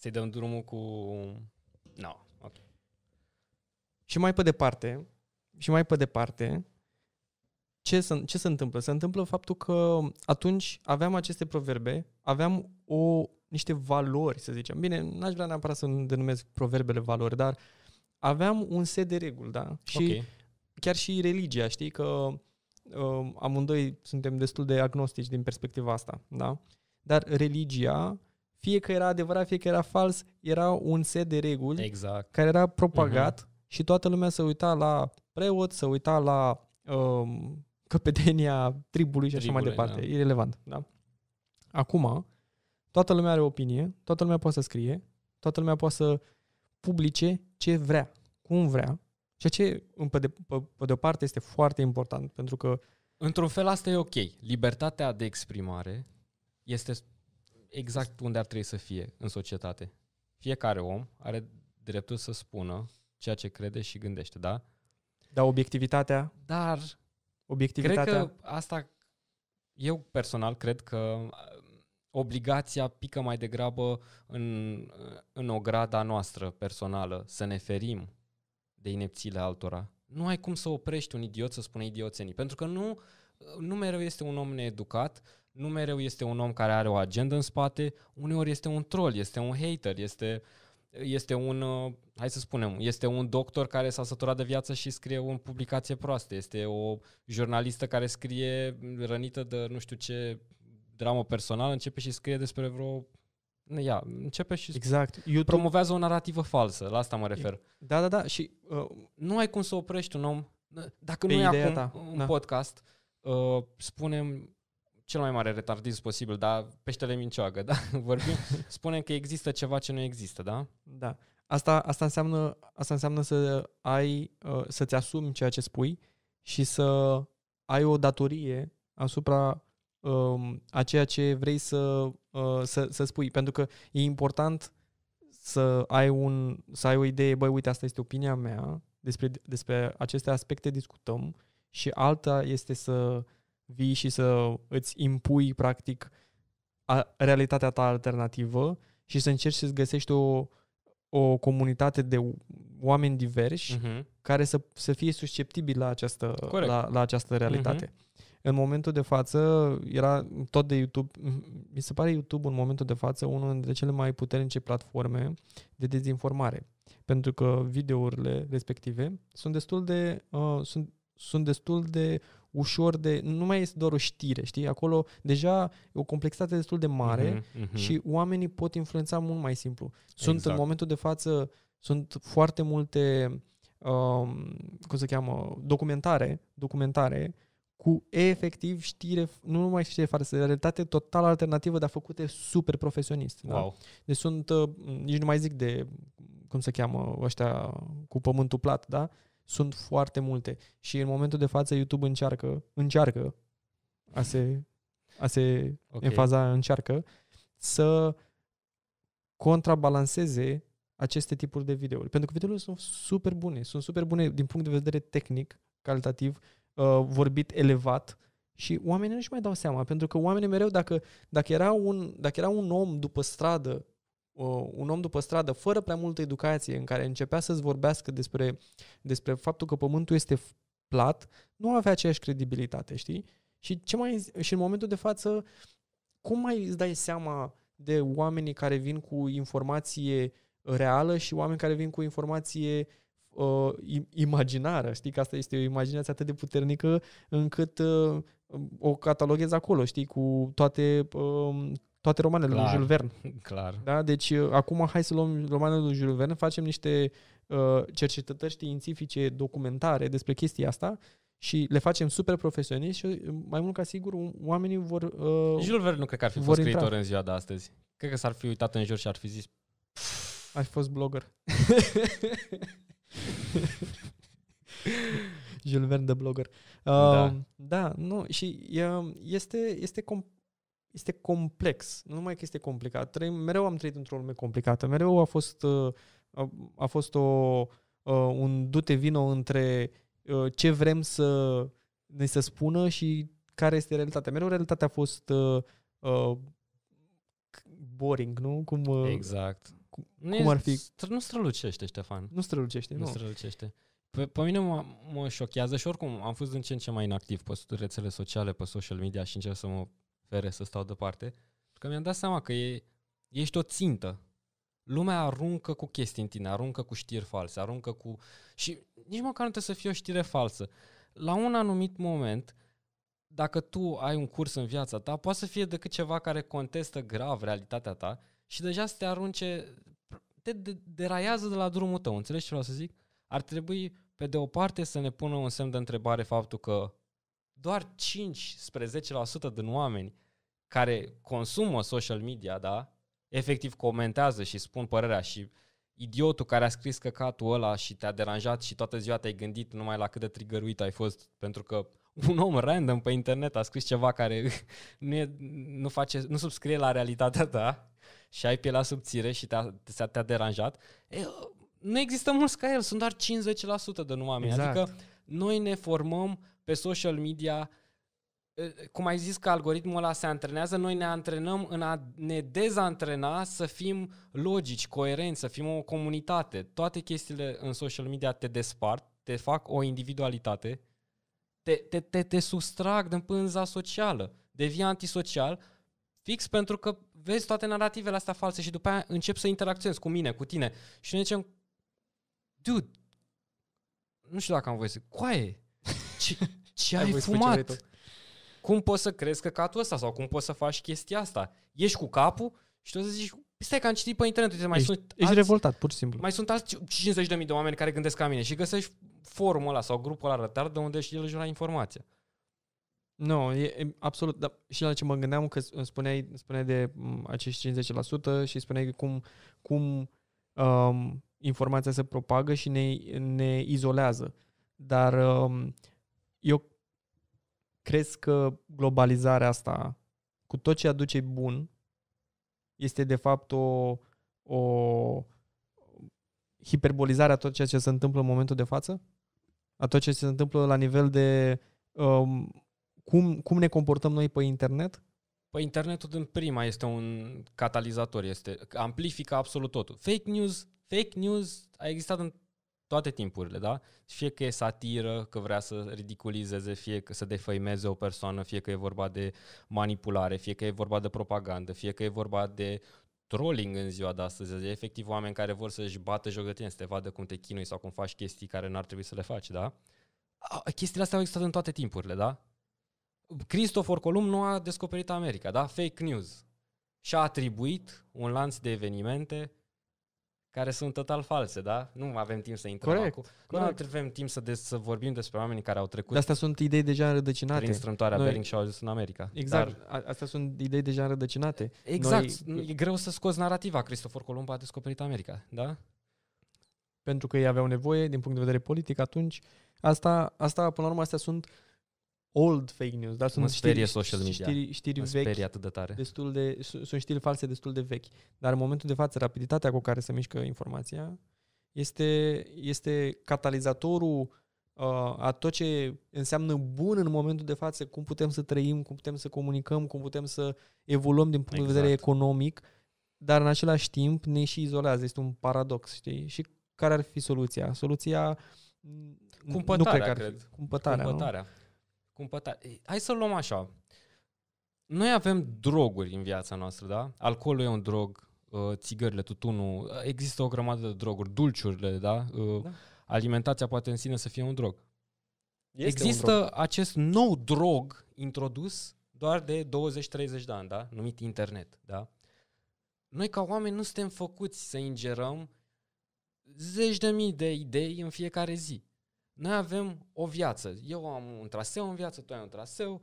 Speaker 1: Să-i dăm drumul cu... No, ok.
Speaker 2: Și mai pe departe, și mai pe departe, ce se, ce se întâmplă? Se întâmplă faptul că atunci aveam aceste proverbe, aveam o, niște valori, să zicem. Bine, n-aș vrea neapărat să denumesc proverbele valori, dar aveam un set de reguli, da? Și okay. chiar și religia, știi, că uh, amândoi suntem destul de agnostici din perspectiva asta, da? Dar religia fie că era adevărat, fie că era fals, era un set de reguli exact. care era propagat uh-huh. și toată lumea se uita la preot, se uita la um, căpetenia tribului și așa mai departe. Da. E Da? Acum, toată lumea are opinie, toată lumea poate să scrie, toată lumea poate să publice ce vrea, cum vrea, ceea ce, pe de, pe, pe de o parte, este foarte important, pentru că...
Speaker 1: Într-un fel, asta e ok. Libertatea de exprimare este exact unde ar trebui să fie în societate. Fiecare om are dreptul să spună ceea ce crede și gândește, da?
Speaker 2: Dar obiectivitatea? Dar obiectivitatea? Cred
Speaker 1: că asta, eu personal cred că uh, obligația pică mai degrabă în, uh, în ograda noastră personală, să ne ferim de inepțiile altora. Nu ai cum să oprești un idiot să spună idioțenii, pentru că nu, uh, nu mereu este un om needucat nu mereu este un om care are o agendă în spate, uneori este un troll, este un hater, este, este un, uh, hai să spunem, este un doctor care s-a săturat de viață și scrie o publicație proastă, este o jurnalistă care scrie rănită de nu știu ce dramă personală, începe și scrie despre vreo Ia, începe și exact. YouTube... promovează o narrativă falsă, la asta mă refer. Da, da, da. Și uh, nu ai cum să oprești un om. Dacă nu e acum ta. un da. podcast, uh, spunem cel mai mare retardism posibil, dar peștele mincioagă, da? Vorbim, spunem că există ceva ce
Speaker 2: nu există, da? Da. Asta, asta, înseamnă, asta înseamnă să ai, uh, să-ți asumi ceea ce spui și să ai o datorie asupra um, a ceea ce vrei să, uh, să, să spui. Pentru că e important să ai, un, să ai o idee, băi, uite, asta este opinia mea, despre, despre aceste aspecte discutăm și alta este să vii și să îți impui, practic, a, realitatea ta alternativă și să încerci să-ți găsești o, o comunitate de oameni diversi uh-huh. care să, să fie susceptibili la această, la, la această mhm. realitate. Uh-huh. În momentul de față, era tot de YouTube, mi se pare YouTube în momentul de față unul dintre cele mai puternice platforme de dezinformare. Pentru că videourile respective sunt destul de, uh, sunt, sunt destul de ușor de... Nu mai este doar o știre, știi? Acolo deja e o complexitate destul de mare uh-huh, uh-huh. și oamenii pot influența mult mai simplu. Sunt exact. în momentul de față, sunt foarte multe, um, cum se cheamă, documentare, documentare cu efectiv știre, nu numai știre falsă, realitate total alternativă, dar făcute super profesionist. Da? Wow. Da? Deci sunt, uh, nici nu mai zic de, cum se cheamă ăștia, cu pământul plat, da? Sunt foarte multe. Și în momentul de față YouTube încearcă, încearcă a se, a se okay. enfaza încearcă să contrabalanceze aceste tipuri de videouri. Pentru că videourile sunt super bune. Sunt super bune din punct de vedere tehnic, calitativ, uh, vorbit elevat și oamenii nu-și mai dau seama. Pentru că oamenii mereu, dacă, dacă, era un, dacă era un om după stradă Uh, un om după stradă fără prea multă educație, în care începea să-ți vorbească despre, despre faptul că pământul este plat, nu avea aceeași credibilitate, știi? Și, ce mai, și în momentul de față, cum mai îți dai seama de oamenii care vin cu informație reală și oameni care vin cu informație uh, imaginară, știi că asta este o imaginație atât de puternică încât uh, o cataloghezi acolo, știi, cu toate uh, toate romanele clar, lui Jules Verne. Clar. Da? Deci uh, acum hai să luăm romanele lui Jules Verne, facem niște uh, cercetări științifice, documentare despre chestia asta și le facem super profesionist și uh, mai mult ca sigur um, oamenii vor... Uh, Jules Verne nu cred că ar fi fost scriitor intra.
Speaker 1: în ziua de astăzi. Cred că s-ar fi uitat în jur și ar fi zis...
Speaker 2: Ai fost blogger. Jules Verne de blogger. Uh, da. Um, da, nu, și uh, este, este comp- este complex. Nu numai că este complicat. Trăim, mereu am trăit într-o lume complicată. Mereu a fost, uh, a, a fost o, uh, un dute vino între uh, ce vrem să ne se spună și care este realitatea. Mereu realitatea a fost boring, nu? Cum, exact. Cum, cum ar fi? Nu strălucește, Ștefan. Nu strălucește, nu. Nu strălucește. Pe, pe mine mă,
Speaker 1: mă șochează și oricum am fost din ce în ce mai inactiv pe rețele sociale, pe social media și încerc să mă fere să stau departe, pentru că mi-am dat seama că e, ești o țintă. Lumea aruncă cu chestii în tine, aruncă cu știri false, aruncă cu... Și nici măcar nu trebuie să fie o știre falsă. La un anumit moment, dacă tu ai un curs în viața ta, poate să fie decât ceva care contestă grav realitatea ta și deja să te arunce, te deraiază de la drumul tău, înțelegi ce vreau să zic? Ar trebui, pe de o parte, să ne pună un semn de întrebare faptul că doar 15% spre din oameni care consumă social media, da, efectiv comentează și spun părerea și idiotul care a scris căcatul ăla și te-a deranjat și toată ziua te-ai gândit numai la cât de trigăruit ai fost pentru că un om random pe internet a scris ceva care nu, e, nu, face, nu subscrie la realitatea ta și ai pielea subțire și te-a, te-a deranjat, e, nu există mulți ca el, sunt doar 50% de oameni. Exact. Adică noi ne formăm pe social media, cum ai zis că algoritmul ăla se antrenează, noi ne antrenăm în a ne dezantrena să fim logici, coerenți, să fim o comunitate. Toate chestiile în social media te despart, te fac o individualitate, te, te, te, te sustrag din pânza socială, devii antisocial, fix pentru că vezi toate narativele astea false și după aia încep să interacționezi cu mine, cu tine. Și noi zicem, dude, nu știu dacă am voie să... Coaie, ce, ce ai, ai fumat? Cum poți să crezi că catul ăsta sau cum poți să faci chestia asta? Ești cu capul și tu să zici, stai că am citit pe internet, uite, mai ești, sunt ești
Speaker 2: alți, revoltat, pur și simplu.
Speaker 1: Mai sunt alți 50.000 de oameni care gândesc ca mine și găsești forumul ăla sau grupul ăla retard de unde și el își ia informația.
Speaker 2: Nu, no, e, e absolut, dar și la ce mă gândeam că spuneai, spuneai de mm, acești 50% și spuneai cum, cum um, informația se propagă și ne, ne izolează. Dar um, eu cred că globalizarea asta, cu tot ce aduce bun, este de fapt o, o hiperbolizare a tot ceea ce se întâmplă în momentul de față? A tot ce se întâmplă la nivel de um, cum, cum ne comportăm noi pe internet?
Speaker 1: Păi internetul din prima este un catalizator, este amplifică absolut totul. Fake news, fake news a existat în toate timpurile, da? Fie că e satiră, că vrea să ridiculizeze, fie că să defăimeze o persoană, fie că e vorba de manipulare, fie că e vorba de propagandă, fie că e vorba de trolling în ziua de astăzi. de efectiv oameni care vor să-și bată joc de tine, să te vadă cum te chinui sau cum faci chestii care n-ar trebui să le faci, da? Chestiile astea au existat în toate timpurile, da? Christopher Columb nu a descoperit America, da? Fake news. Și-a atribuit un lanț de evenimente care sunt total false, da? Nu avem timp să intrăm corect, acum. Corect. Nu avem timp să, des, să vorbim despre oamenii care au trecut. De astea
Speaker 2: sunt idei deja înrădăcinate. Prin strâmtoarea Noi... Bering și au ajuns în America. Exact, dar... astea sunt idei deja înrădăcinate. Exact,
Speaker 1: Noi... e greu să scoți narrativa. Cristofor Columb a descoperit America, da?
Speaker 2: Pentru că ei aveau nevoie din punct de vedere politic atunci. Asta, asta până la urmă, astea sunt uh, old fake news, dar sunt mă știri, social media. știri, știri mă vechi, atât de tare. Destul de, sunt știri false destul de vechi, dar în momentul de față rapiditatea cu care se mișcă informația este, este catalizatorul uh, a tot ce înseamnă bun în momentul de față, cum putem să trăim, cum putem să comunicăm, cum putem să evoluăm din punct exact. de vedere exact. economic, dar în același timp ne și izolează. Este un paradox, știi? Și care ar fi soluția? Soluția mm, Cumpătarea, nu cred că ar fi. Cumpătarea, Cumpătarea.
Speaker 1: Nu? cumpătare.
Speaker 2: Hai să luăm așa.
Speaker 1: Noi avem droguri în viața noastră, da? Alcoolul e un drog, uh, țigările, tutunul, există o grămadă de droguri, dulciurile, da? Uh, da. Alimentația poate în sine să fie un drog. Este există un drog. acest nou drog introdus doar de 20-30 de ani, da? Numit internet, da? Noi ca oameni nu suntem făcuți să ingerăm zeci de mii de idei în fiecare zi. Noi avem o viață. Eu am un traseu în viață, tu ai un traseu.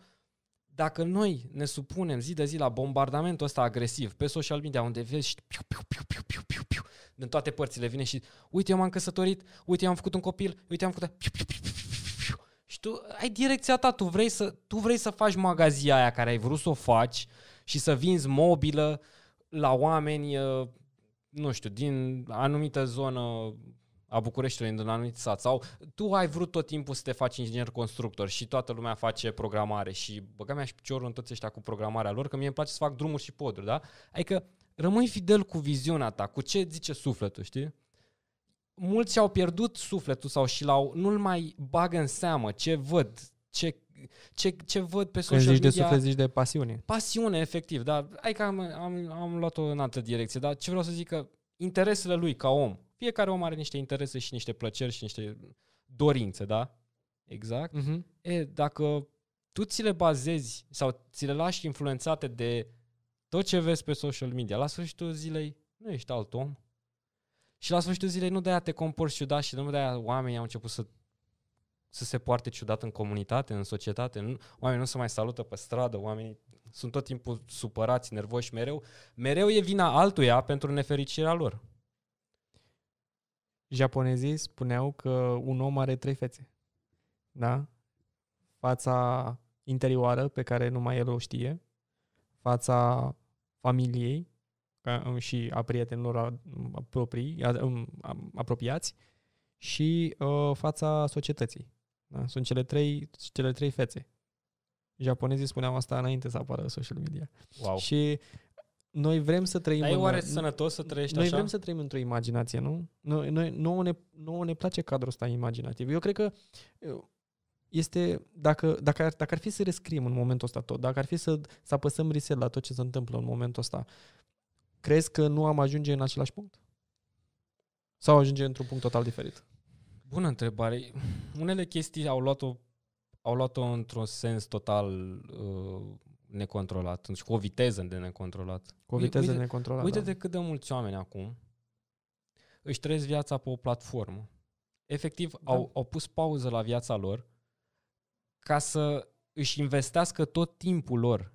Speaker 1: Dacă noi ne supunem zi de zi la bombardamentul ăsta agresiv pe social media, unde vezi și piu, piu, piu, piu, piu, piu, piu, din toate părțile vine și uite eu m-am căsătorit, uite eu am făcut un copil, uite am făcut... Piu, piu, piu, piu, piu. piu Și tu ai direcția ta, tu vrei, să, tu vrei să faci magazia aia care ai vrut să o faci și să vinzi mobilă la oameni, nu știu, din anumită zonă a Bucureștiului în un anumit sat sau tu ai vrut tot timpul să te faci inginer constructor și toată lumea face programare și băga mea și piciorul în toți ăștia cu programarea lor, că mie îmi place să fac drumuri și poduri, da? Adică rămâi fidel cu viziunea ta, cu ce zice sufletul, știi? Mulți au pierdut sufletul sau și l-au, nu-l mai bagă în seamă ce văd, ce ce, ce văd pe social Când zici media, de suflet, zici de pasiune. Pasiune, efectiv, dar hai că am, am, am luat-o în altă direcție, dar ce vreau să zic că interesele lui ca om, fiecare om are niște interese și niște plăceri și niște dorințe, da? Exact. Uh-huh. E, dacă tu ți le bazezi sau ți le lași influențate de tot ce vezi pe social media, la sfârșitul zilei nu ești alt om. Și la sfârșitul zilei nu de-aia te comporți ciudat și nu de-aia oamenii au început să, să se poarte ciudat în comunitate, în societate. Nu, oamenii nu se mai salută pe stradă, oamenii sunt tot timpul supărați, nervoși mereu. Mereu e vina altuia pentru nefericirea lor
Speaker 2: japonezii spuneau că un om are trei fețe. Da? Fața interioară, pe care numai el o știe, fața familiei um, și a prietenilor um, proprii, um, apropiați și uh, fața societății. Da? Sunt cele trei, cele trei fețe. Japonezii spuneau asta înainte să apară social media. Wow. Și noi vrem să trăim... Dar e oare în... sănătos să trăiești noi așa? Noi vrem să trăim într-o imaginație, nu? Noi, noi, nouă, ne, nouă ne place cadrul ăsta imaginativ. Eu cred că este, dacă, dacă, ar, dacă ar fi să rescrim în momentul ăsta tot, dacă ar fi să, să apăsăm reset la tot ce se întâmplă în momentul ăsta, crezi că nu am ajunge în același punct? Sau ajunge într-un punct total diferit? Bună întrebare.
Speaker 1: Unele chestii au luat-o, au luat-o într-un sens total uh, necontrolat cu o viteză de necontrolat. Cu o viteză uite, necontrolată. Uite da. de cât de mulți oameni acum își trăiesc viața pe o platformă. Efectiv, da. au, au pus pauză la viața lor ca să își investească tot timpul lor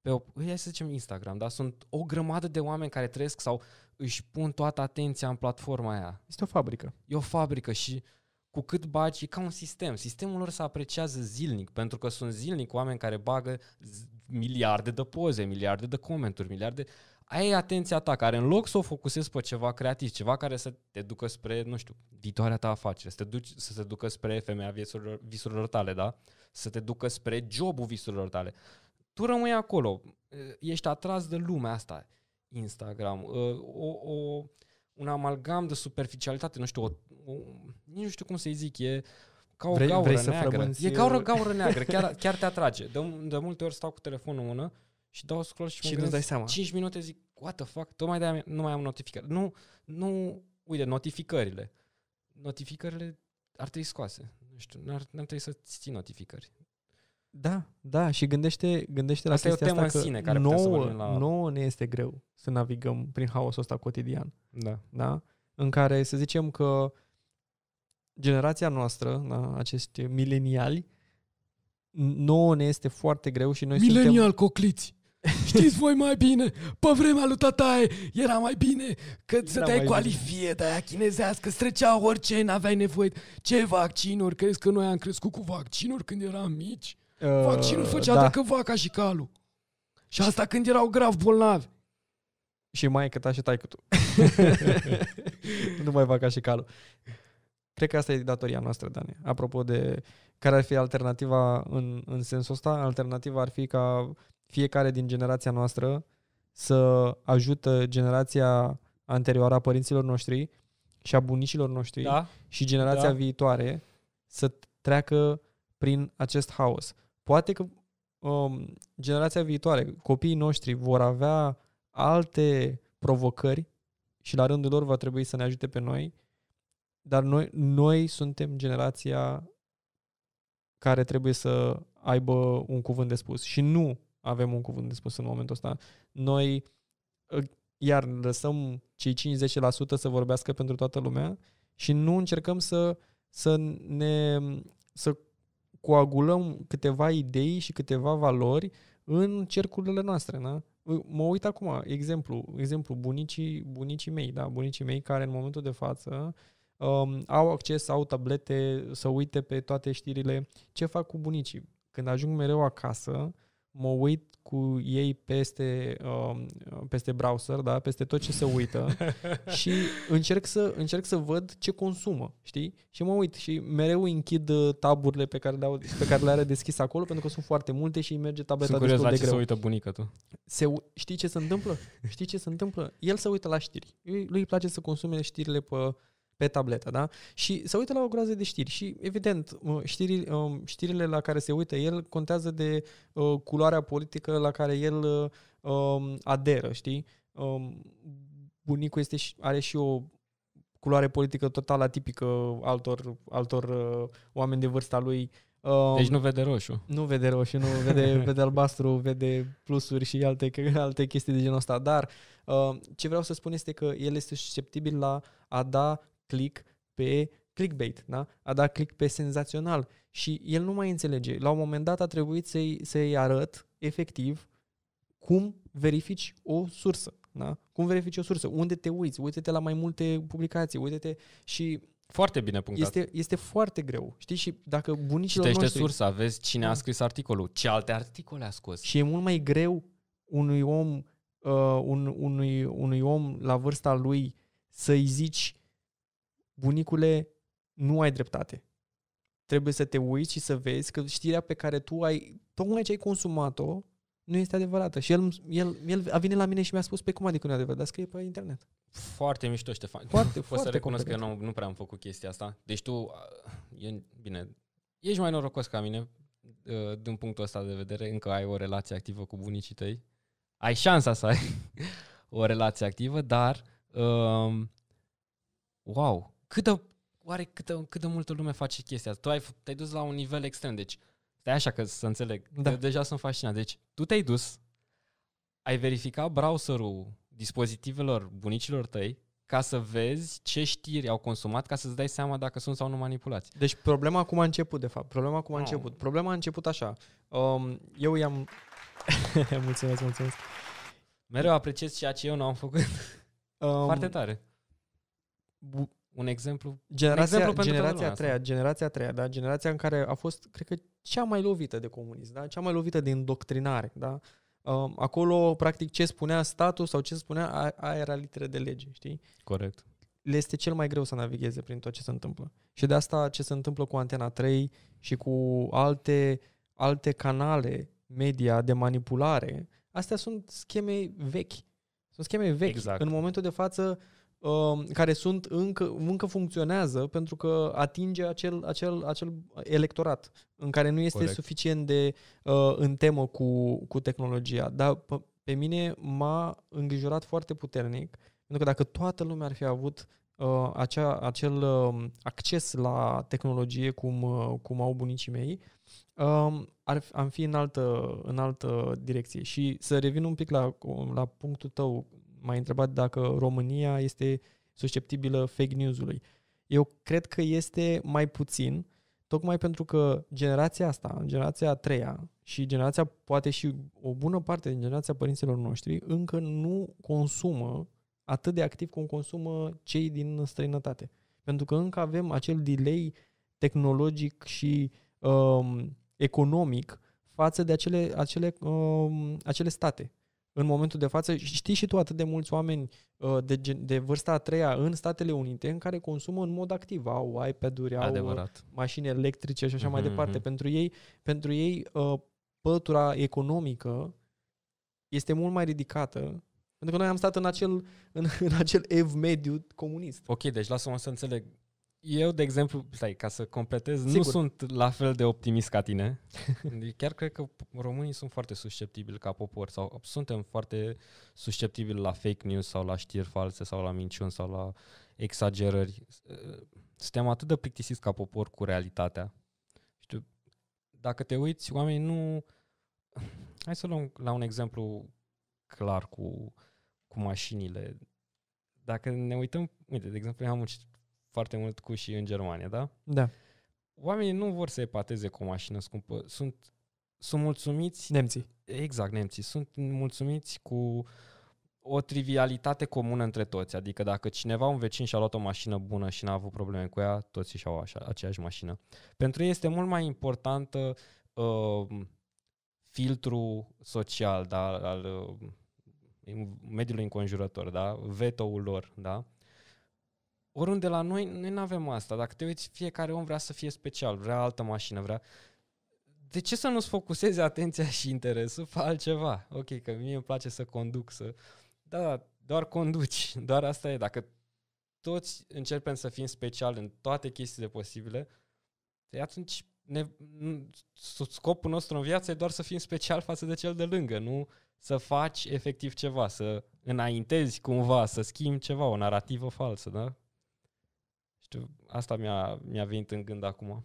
Speaker 1: pe o, păi, hai să zicem Instagram, dar sunt o grămadă de oameni care trăiesc sau își pun toată atenția în platforma aia. Este o fabrică. E o fabrică și uh, cu cât baci, e ca un sistem. Sistemul lor se apreciază zilnic, pentru că sunt zilnic oameni care bagă miliarde de poze, miliarde de comenturi, miliarde... Ai atenția ta, care în loc să o focusezi pe ceva creativ, ceva care să te ducă spre, nu știu, viitoarea ta afacere, să te, duci, să te ducă spre femeia visurilor, visurilor tale, da? Să te ducă spre jobul visurilor tale. Tu rămâi acolo, ești atras de lumea asta, Instagram, ă, o, o un amalgam de superficialitate, nu știu, o, o, nici nu știu cum să-i zic, e ca o vrei, gaură vrei neagră. Să e ca o gaură neagră, chiar, chiar te atrage. De, de multe ori stau cu telefonul în mână și dau scroll și, și nu dai seama. 5 minute zic, what the fuck, tocmai de nu mai am notificări. Nu, nu, uite, notificările. Notificările ar trebui scoase. Nu știu, n-ar, n-ar trebui să ții notificări.
Speaker 2: Da, da, și gândește, gândește la asta chestia e o temă asta în sine care nouă, la... nouă ne este greu să navigăm prin haosul ăsta cotidian. Da. da? În care să zicem că generația noastră, da, acești mileniali, nouă ne este foarte greu și noi Milenial suntem...
Speaker 1: cocliți! Știți voi mai bine, pe vremea lui tataie era mai bine că să te ai alifie de aia chinezească, strecea orice, n-aveai nevoie. Ce vaccinuri? Crezi că noi am crescut cu vaccinuri când eram mici? Uh, Vaccinul făcea da. decât vaca și calul.
Speaker 2: Și asta când erau grav bolnavi. Și mai ta și tai tu. nu mai vaca și calul. Cred că asta e datoria noastră, Dani. Apropo de care ar fi alternativa în, în sensul ăsta, alternativa ar fi ca fiecare din generația noastră să ajută generația anterioară a părinților noștri și a bunicilor noștri da. și generația da. viitoare să treacă prin acest haos. Poate că um, generația viitoare, copiii noștri vor avea alte provocări și la rândul lor va trebui să ne ajute pe noi, dar noi, noi suntem generația care trebuie să aibă un cuvânt de spus și nu avem un cuvânt de spus în momentul ăsta. Noi uh, iar lăsăm cei 50% să vorbească pentru toată lumea și nu încercăm să, să ne să coagulăm câteva idei și câteva valori în cercurile noastre, da? Mă uit acum, exemplu, exemplu bunicii, bunicii mei, da? Bunicii mei care în momentul de față um, au acces, au tablete, să uite pe toate știrile. Ce fac cu bunicii? Când ajung mereu acasă, mă uit cu ei peste, uh, peste browser, da? peste tot ce se uită și încerc să, încerc să văd ce consumă, știi? Și mă uit și mereu închid uh, taburile pe care le, au, pe care le are deschis acolo pentru că sunt foarte multe și îi merge tableta sunt destul de greu. se uită bunica tu. Se, știi ce se întâmplă? Știi ce se întâmplă? El se uită la știri. Lui îi place să consume știrile pe pe tabletă, da? Și se uită la o groază de știri și, evident, știri, um, știrile la care se uită el contează de uh, culoarea politică la care el uh, um, aderă, știi? Um, bunicul este, are și o culoare politică total atipică altor, altor uh, oameni de vârsta lui. Deci nu vede roșu. Nu vede roșu, nu vede, vede albastru, vede plusuri și alte, alte chestii de genul ăsta. Dar ce vreau să spun este că el este susceptibil la a da click pe clickbait, da? a dat click pe senzațional și el nu mai înțelege. La un moment dat a trebuit să-i, să-i arăt efectiv cum verifici o sursă. Da? Cum verifici o sursă? Unde te uiți? Uite-te la mai multe publicații, uite-te și foarte bine punctat. Este, este foarte greu, știi? Și dacă bunicilor Citește noștri... sursa,
Speaker 1: vezi cine a da. scris articolul, ce alte articole a scos.
Speaker 2: Și e mult mai greu unui om, uh, un, unui, unui om la vârsta lui să-i zici bunicule, nu ai dreptate. Trebuie să te uiți și să vezi că știrea pe care tu ai, tocmai ce ai consumat-o, nu este adevărată. Și el, el, el a venit la mine și mi-a spus, pe păi, cum adică nu e adevărat, dar scrie pe internet. Foarte
Speaker 1: mișto, Ștefan. Foarte, Pot foarte să recunosc competent. că nu, nu prea am făcut chestia asta. Deci tu, uh, e, bine, ești mai norocos ca mine, uh, din punctul ăsta de vedere, încă ai o relație activă cu bunicii tăi. Ai șansa să ai o relație activă, dar um, wow, câtă, oare câtă, câtă multă lume face chestia asta? Tu ai, te-ai dus la un nivel extrem, deci stai așa că să înțeleg, da. Eu deja sunt fascinat. Deci tu te-ai dus, ai verificat browserul dispozitivelor bunicilor tăi ca să vezi ce știri au consumat, ca să-ți dai seama dacă sunt sau nu manipulați.
Speaker 2: Deci problema cum a început, de fapt. Problema cum a no. început. Problema a început așa. Um, eu i-am... mulțumesc, mulțumesc. Mereu apreciez ceea ce eu nu am făcut. Um, Foarte
Speaker 1: tare. Bu- un exemplu, generația, un exemplu pentru generația a treia,
Speaker 2: generația a treia, da? generația în care a fost, cred că, cea mai lovită de comunism, da? cea mai lovită de indoctrinare. Da? Um, acolo, practic, ce spunea statul sau ce spunea, aia era literă de lege, știi? Corect. Le este cel mai greu să navigheze prin tot ce se întâmplă. Și de asta ce se întâmplă cu Antena 3 și cu alte, alte canale media de manipulare, astea sunt scheme vechi. Sunt scheme vechi. Exact. În momentul de față, Um, care sunt încă, încă funcționează pentru că atinge acel, acel, acel electorat în care nu este Corect. suficient de uh, în temă cu, cu tehnologia. Dar pe, pe mine m-a îngrijorat foarte puternic pentru că dacă toată lumea ar fi avut uh, acea, acel uh, acces la tehnologie cum, uh, cum au bunicii mei, uh, ar, am fi în altă, în altă direcție. Și să revin un pic la, la punctul tău m-ai întrebat dacă România este susceptibilă fake news-ului. Eu cred că este mai puțin, tocmai pentru că generația asta, generația a treia și generația, poate și o bună parte din generația părinților noștri, încă nu consumă atât de activ cum consumă cei din străinătate. Pentru că încă avem acel delay tehnologic și um, economic față de acele, acele, um, acele state în momentul de față. Știi și tu atât de mulți oameni uh, de, gen, de vârsta a treia în Statele Unite în care consumă în mod activ. Au iPad-uri, au Adevărat. Uh, mașini electrice și așa mm-hmm. mai mhm, departe. Mhm. Pentru ei, pentru ei uh, pătura economică este mult mai ridicată pentru că noi am stat în acel, în, în acel ev
Speaker 1: mediu comunist. Ok, deci lasă-mă să înțeleg eu, de exemplu, stai, ca să completez, Sigur. nu sunt la fel de optimist ca tine. Deci chiar cred că românii sunt foarte susceptibili ca popor sau suntem foarte susceptibili la fake news sau la știri false sau la minciuni sau la exagerări. Suntem atât de plictisiți ca popor cu realitatea. Știu, dacă te uiți, oamenii nu... Hai să luăm la un exemplu clar cu, cu mașinile. Dacă ne uităm, uite, de exemplu, am un foarte mult cu și în Germania, da?
Speaker 2: Da. Oamenii
Speaker 1: nu vor să epateze cu o mașină scumpă. Sunt, sunt mulțumiți... Nemții. Exact, nemții. Sunt mulțumiți cu o trivialitate comună între toți. Adică dacă cineva, un vecin și-a luat o mașină bună și n-a avut probleme cu ea, toți și-au așa, aceeași mașină. Pentru ei este mult mai importantă uh, filtru social, da, al uh, mediului înconjurător, da, veto-ul lor, da, Oriunde la noi, noi nu avem asta. Dacă te uiți, fiecare om vrea să fie special, vrea altă mașină, vrea... De ce să nu-ți focusezi atenția și interesul pe altceva? Ok, că mie îmi place să conduc, să... Da, da, doar conduci, doar asta e. Dacă toți începem să fim special în toate chestiile posibile, atunci ne, scopul nostru în viață e doar să fim special față de cel de lângă, nu să faci efectiv ceva, să înaintezi cumva, să schimbi ceva, o narrativă
Speaker 2: falsă, da? Știu, asta
Speaker 1: mi-a, mi-a venit în gând acum.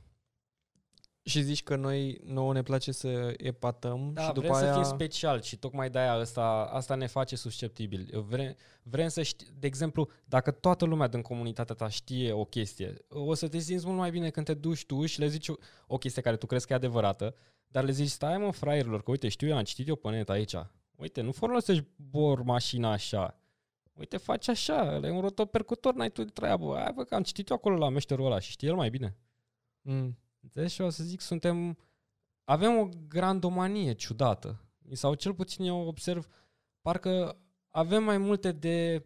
Speaker 2: Și zici că noi nouă ne place să epatăm da, și după vrem aia... să fie
Speaker 1: special și tocmai de-aia asta, asta ne face susceptibil. Vrem, vrem să știi, de exemplu, dacă toată lumea din comunitatea ta știe o chestie, o să te simți mult mai bine când te duci tu și le zici o, o chestie care tu crezi că e adevărată, dar le zici, stai mă fraierilor, că uite, știu eu, am citit eu pe net aici. Uite, nu folosești bor mașina așa uite, faci așa, e un rotopercutor, n-ai tu treabă. ai bă, că am citit eu acolo la meșterul ăla și știe el mai bine. Mm. Deci o să zic, suntem, avem o grandomanie ciudată. Sau cel puțin eu observ, parcă avem mai multe de,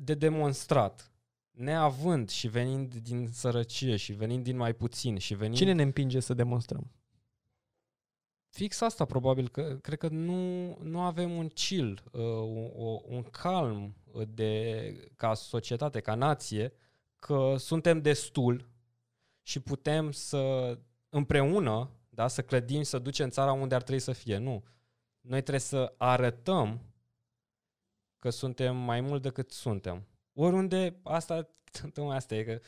Speaker 1: de demonstrat. Neavând și venind din sărăcie și venind din mai puțin și venind... Cine ne
Speaker 2: împinge să demonstrăm?
Speaker 1: fix asta probabil, că cred că nu, nu avem un chill, uh, un, o, un calm de, ca societate, ca nație, că suntem destul și putem să împreună da, să clădim, să ducem țara unde ar trebui să fie. Nu. Noi trebuie să arătăm că suntem mai mult decât suntem. Oriunde asta, tocmai asta e că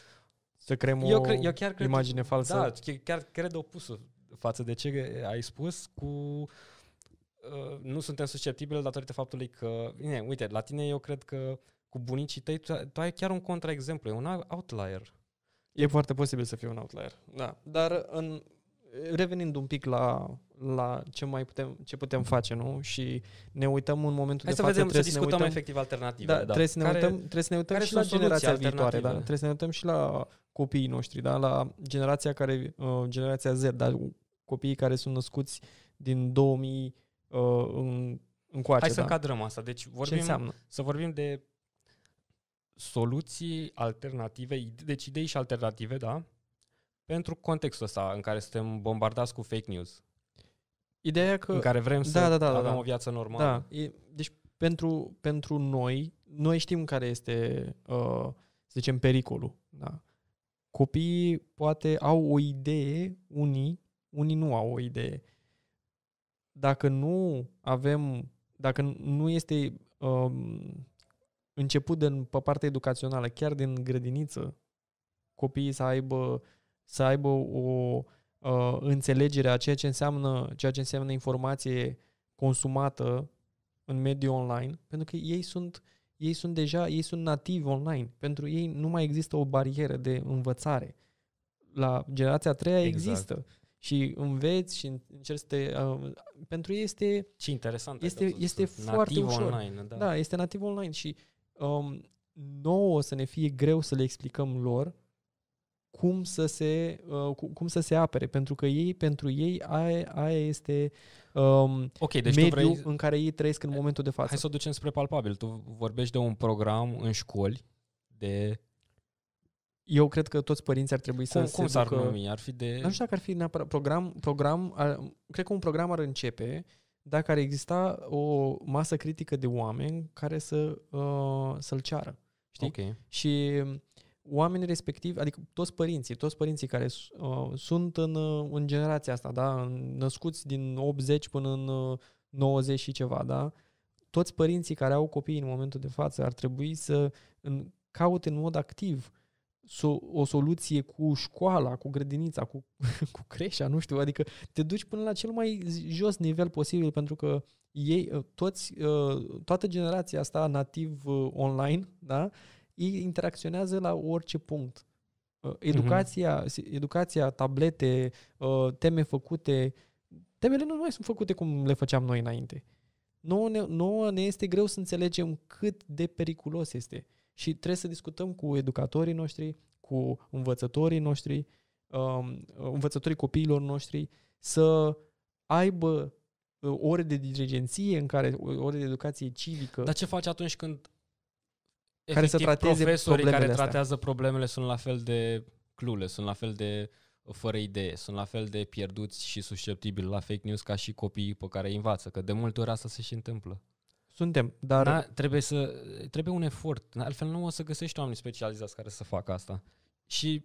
Speaker 1: să creăm eu, cre- eu chiar cred, imagine falsă. Da, chiar cred opusul față de ce ai spus cu uh, nu suntem susceptibili datorită faptului că, bine, uite, la tine eu cred că cu bunicii tăi tu, tu ai
Speaker 2: chiar un contraexemplu, e un outlier. E foarte posibil să fie un outlier, da. Dar în, revenind un pic la, la ce mai putem, ce putem face, nu? Și ne uităm în momentul Hai de să față, vedem, trebuie să discutăm să ne uităm, efectiv alternative. Da, da. Trebuie, să ne care, uităm, trebuie să ne uităm și la generația viitoare, da? Trebuie să ne uităm și la copiii noștri, da? La generația care, uh, generația Z, da? copiii care sunt născuți din 2000 uh, în, coace. Hai să da? încadrăm asta. Deci vorbim, Ce înseamnă?
Speaker 1: să vorbim de soluții alternative, deci idei și alternative, da? Pentru contextul ăsta în care suntem bombardați cu fake news.
Speaker 2: Ideea că... În care vrem da, să da, da, da, avem da, o viață normală. Da. E, deci pentru, pentru noi, noi știm care este, uh, să zicem, pericolul. Da? Copiii poate au o idee, unii, unii nu au o idee. Dacă nu avem, dacă nu este um, început de, pe partea educațională, chiar din grădiniță, copiii să aibă, să aibă o uh, înțelegere a ceea ce înseamnă, ceea ce înseamnă informație consumată în mediul online, pentru că ei sunt, ei sunt deja, ei sunt nativi online. Pentru ei nu mai există o barieră de învățare. La generația a treia exact. există și înveți și încerci să te... Uh, pentru ei este... Și interesant. Este, este foarte nativ ușor. online. Da. da, este nativ online și um, nouă o să ne fie greu să le explicăm lor cum să se, uh, cum să se apere, pentru că ei, pentru ei, aia, aia este um, okay, deci mediul vrei... în care
Speaker 1: ei trăiesc în eh, momentul de față. Hai să o ducem spre palpabil. Tu vorbești de un program în școli
Speaker 2: de eu cred că toți părinții ar trebui să cum, se cum s-ar ducă... numi? Ar fi de... nu știu dacă ar fi neapărat program, program ar, cred că un program ar începe dacă ar exista o masă critică de oameni care să, uh, să-l ceară. Știi? Okay. Și oamenii respectivi, adică toți părinții, toți părinții care uh, sunt în, uh, în generația asta, da? născuți din 80 până în 90 uh, și ceva, da? toți părinții care au copii în momentul de față ar trebui să în, caute în mod activ uh, so- o soluție cu școala, cu grădinița, cu, cu creșa, nu știu, adică te duci până la cel mai jos nivel posibil pentru că ei, uh, toți, uh, toată generația asta nativ uh, online, da, ei interacționează la orice punct. Mhm. Educația, educația tablete, teme făcute, temele nu mai sunt făcute cum le făceam noi înainte. Nouă ne, nouă ne este greu să înțelegem cât de periculos este. Și trebuie să discutăm cu educatorii noștri, cu învățătorii noștri, um, învățătorii copiilor noștri, să aibă uh, ore de dirigenție în care, uh, ore de educație civică. Dar ce faci atunci când care să trateze profesorii care tratează
Speaker 1: astea. problemele sunt la fel de clule, sunt la fel de uh, fără idee, sunt la fel de pierduți și susceptibili la fake news ca și copiii pe care îi învață, că de multe ori asta se și întâmplă. Suntem, dar... Da, trebuie, să, trebuie un efort. Altfel nu o să găsești oameni specializați care să facă asta. Și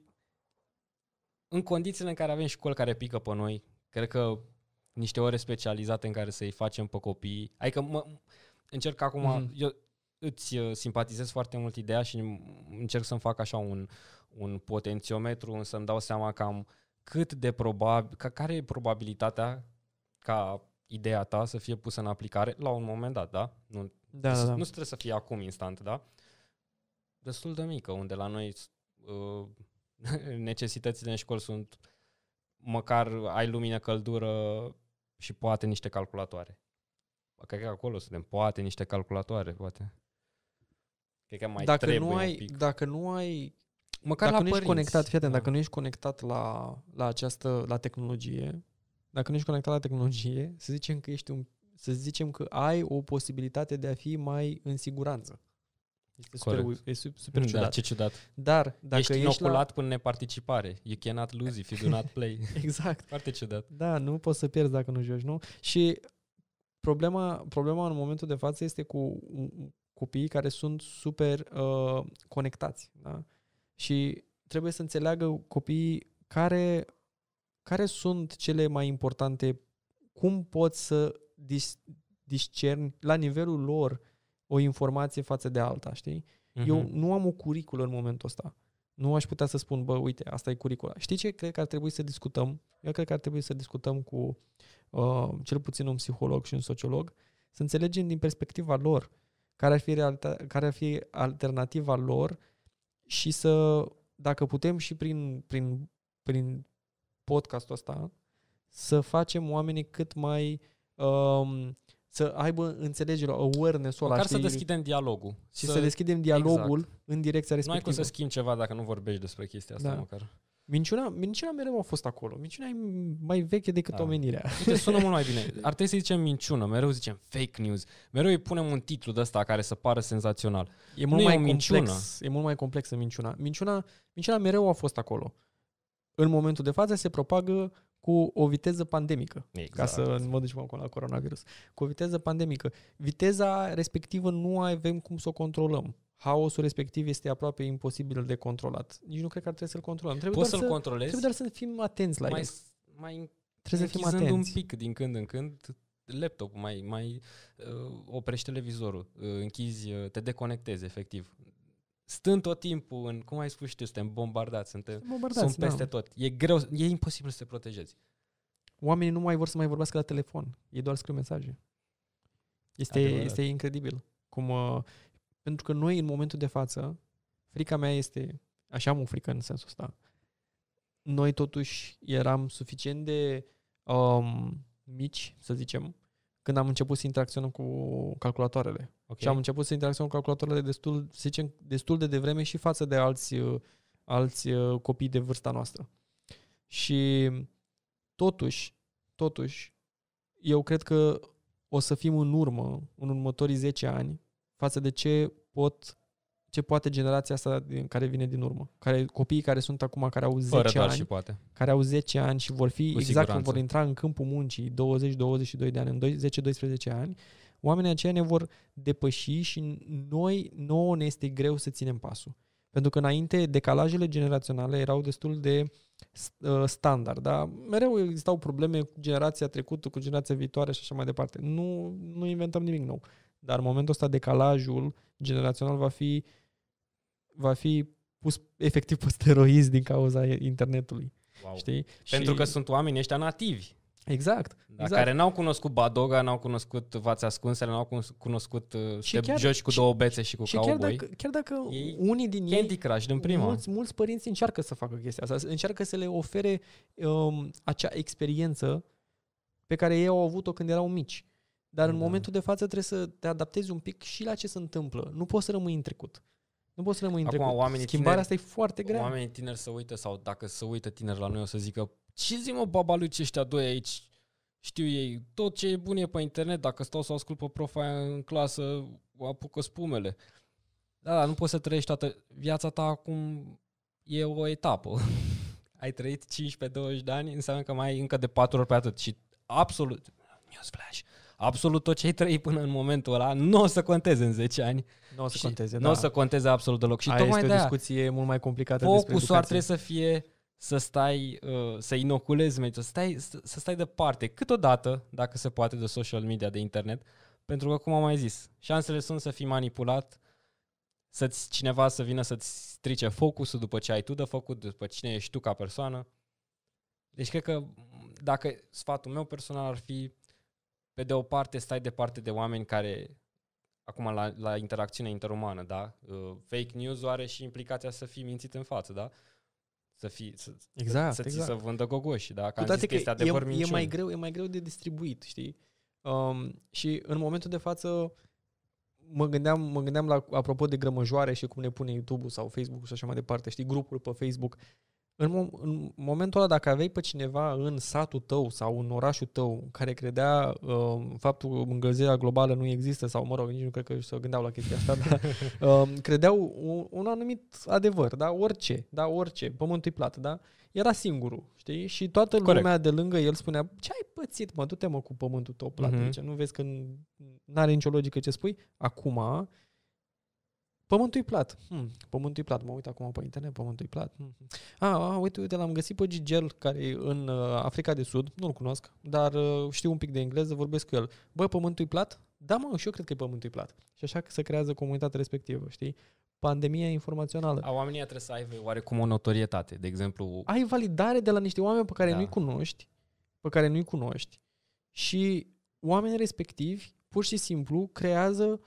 Speaker 1: în condițiile în care avem școli care pică pe noi, cred că niște ore specializate în care să-i facem pe copii. Adică mă, încerc acum, mm-hmm. eu îți uh, simpatizez foarte mult ideea și încerc să-mi fac așa un, un potențiometru, să îmi dau seama cam cât de probabil, ca, care e probabilitatea ca ideea ta să fie pusă în aplicare la un moment dat, da? Nu, da, da, da. nu trebuie să fie acum instant, da? Destul de mică, unde la noi uh, necesitățile în școli sunt măcar ai lumină, căldură și poate niște calculatoare. Cred că acolo suntem, poate niște calculatoare, poate. Cred că mai dacă trebuie nu ai, un pic.
Speaker 2: Dacă nu ai Măcar dacă la nu părinți. ești conectat, fii atent, da. dacă nu ești conectat la, la această, la tehnologie, dacă nu ești conectat la tehnologie, să zicem că ești un, să zicem că ai o posibilitate de a fi mai în siguranță. Este super, e super ciudat. Da, ce ciudat. Dar dacă ești inoculat
Speaker 1: la... până neparticipare. You cannot lose if you do not play.
Speaker 2: exact. Foarte ciudat. Da, nu poți să pierzi dacă nu joci, nu? Și problema, problema în momentul de față este cu copiii care sunt super uh, conectați. Da? Și trebuie să înțeleagă copiii care care sunt cele mai importante, cum poți să dis- discerni la nivelul lor o informație față de alta, știi? Uh-huh. Eu mhm. nu am o curiculă în momentul ăsta. Nu aș putea să spun, bă, uite, asta e curicula. Știi ce cred că ar trebui să discutăm? Eu cred că ar trebui să discutăm cu uh, cel puțin un psiholog și un sociolog, să înțelegem din perspectiva lor care ar fi, realita- care ar fi alternativa lor și să, dacă putem și prin, prin, prin podcastul ăsta, să facem oamenii cât mai... Um, să aibă înțelegerea, awareness-ul ăla. Măcar știi? să deschidem dialogul. Și să, să deschidem dialogul exact. în direcția respectivă. Nu ai cum să
Speaker 1: schimbi ceva dacă nu vorbești despre chestia asta da. măcar.
Speaker 2: Minciuna, minciuna mereu a fost acolo. Minciuna e mai veche decât da. omenirea. Uite, sună mult mai bine.
Speaker 1: Ar trebui să zicem minciună, mereu zicem fake news. Mereu îi punem un titlu de ăsta care să pară senzațional. E mult nu mai e complex, minciună.
Speaker 2: E mult mai complexă minciuna. Minciuna, minciuna mereu a fost acolo în momentul de față se propagă cu o viteză pandemică, exact. ca să mă ducem acolo la coronavirus, cu o viteză pandemică. Viteza respectivă nu avem cum să o controlăm. Haosul respectiv este aproape imposibil de controlat. Nici nu cred că ar trebui să-l controlăm. Trebuie Poți să-l să, controlezi? Trebuie doar să fim atenți la mai, el. Mai trebuie să fim atenți. un pic
Speaker 1: din când în când laptopul, mai, mai uh, oprești televizorul, uh, închizi, uh, te deconectezi efectiv stând tot timpul în, cum ai spus și tu, suntem bombardați, suntem, bombardați, sunt da. peste da. tot. E greu, e imposibil să te protejezi.
Speaker 2: Oamenii nu mai vor să mai vorbească la telefon, e doar scriu mesaje. Este, Adevărat. este incredibil. Cum, uh, pentru că noi, în momentul de față, frica mea este, așa am o frică în sensul ăsta, noi totuși eram suficient de um, mici, să zicem, când am început să interacționăm cu calculatoarele. Okay. Și am început să interacționăm cu calculatoarele destul, să zicem, destul de devreme și față de alți, uh, alți uh, copii de vârsta noastră. Și totuși, totuși, eu cred că o să fim în urmă, în următorii 10 ani, față de ce pot ce poate generația asta din care vine din urmă. Care, copiii care sunt acum, care au 10 Fără ani, și poate. care au 10 ani și vor fi, Cu exact siguranță. când vor intra în câmpul muncii 20-22 de ani, în 10-12 ani, oamenii aceia ne vor depăși și noi, nouă ne este greu să ținem pasul. Pentru că înainte decalajele generaționale erau destul de uh, standard, dar mereu existau probleme cu generația trecută, cu generația viitoare și așa mai departe. Nu, nu inventăm nimic nou. Dar în momentul ăsta decalajul generațional va fi uh, va fi pus efectiv pe steroizi din cauza internetului. Wow. Știi? Pentru și... că sunt
Speaker 1: oameni ăștia nativi. Exact. Da, exact. Care n-au cunoscut Badoga, n-au cunoscut Vați Ascunsele, n-au cunoscut uh, și te joci cu două bețe și cu și cowboy. Chiar dacă,
Speaker 2: chiar dacă ei, unii din Candy ei... Candy Crush, din prima. Mulți, mulți părinți încearcă să facă chestia asta, încearcă să le ofere um, acea experiență pe care ei au avut-o când erau mici. Dar mm. în da. momentul de față trebuie să te adaptezi un pic și la ce se întâmplă. Nu poți să rămâi în trecut. Nu poți să rămâi Acum, trecut. Oamenii Schimbarea tineri, asta e foarte grea. Oamenii
Speaker 1: tineri să uită sau dacă se uită tineri la noi o să zică ce zi mă babaluci ăștia doi aici? Știu ei, tot ce e bun e pe internet, dacă stau să ascult pe profa în clasă, apucă spumele. Da, da, nu poți să trăiești toată viața ta acum e o etapă. Ai trăit 15-20 de ani, înseamnă că mai ai încă de 4 ori pe atât și absolut, newsflash, absolut tot ce ai trăit până în momentul ăla nu o să conteze în 10 ani. Nu o să conteze, da. Nu o da. să conteze absolut deloc. Și Aia tocmai este o discuție mult mai complicată Focusul despre ar trebui să fie să stai, uh, să inoculezi mediul, să stai, să stai departe, câteodată, dacă se poate, de social media, de internet, pentru că, cum am mai zis, șansele sunt să fii manipulat, să-ți cineva să vină să-ți strice focusul după ce ai tu de făcut, după cine ești tu ca persoană. Deci cred că dacă sfatul meu personal ar fi pe de o parte stai departe de oameni care, acum la, la interacțiune interumană, da? Uh, fake news are și implicația să fii mințit în față, da? Să fii, să, exact, să, exact. să exact. vândă gogoși, da? Că toate că, este e, e, mai greu,
Speaker 2: e mai greu de distribuit, știi? Um, și în momentul de față mă gândeam, mă gândeam la, apropo de grămăjoare și cum ne pune YouTube-ul sau Facebook-ul și așa mai departe, știi, grupul pe Facebook, în, în momentul ăla, dacă aveai pe cineva în satul tău sau în orașul tău care credea uh, faptul că îngălzirea globală nu există, sau mă rog, nici nu cred că se gândeau la chestia asta, dar uh, credeau un, un anumit adevăr, da? Orice, da? Orice, pământul e plat, da? Era singurul, știi? Și toată Corect. lumea de lângă el spunea, ce ai pățit, mă, du-te mă cu pământul tău plat, Uh-huh. deci, nu vezi că nu are nicio logică ce spui? Acum, Pământul e plat. Hmm, pământul e plat. Mă uit acum pe internet, pământul e plat. Hmm. Ah, ah, uite, uite, l-am găsit pe Gigel, care e în uh, Africa de Sud, nu-l cunosc, dar uh, știu un pic de engleză, vorbesc cu el. Bă, pământul e plat? Da, mă, și eu cred că e pământul e plat. Și așa că se creează comunitatea respectivă, știi? pandemia informațională. A,
Speaker 1: oamenii trebuie să aibă oarecum o notorietate, de exemplu... Ai
Speaker 2: validare de la niște oameni pe care da. nu-i cunoști, pe care nu-i cunoști și oamenii respectivi pur și simplu creează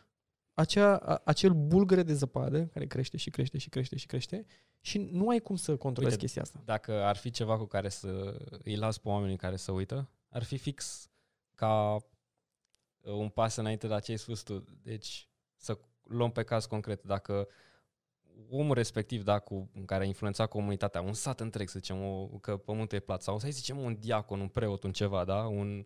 Speaker 2: acea, acel bulgăre de zăpadă care crește și crește și crește și crește și nu ai cum să controlezi Uite, chestia asta.
Speaker 1: Dacă ar fi ceva cu care să îi las pe oamenii care să uită, ar fi fix ca uh, un pas înainte de ce ai spus tu. Deci să luăm pe caz concret, dacă omul respectiv, dacă care a influențat comunitatea, un sat întreg, să zicem, o, că pământul e plat, sau să zicem un diacon, un preot, un ceva, da? un uh,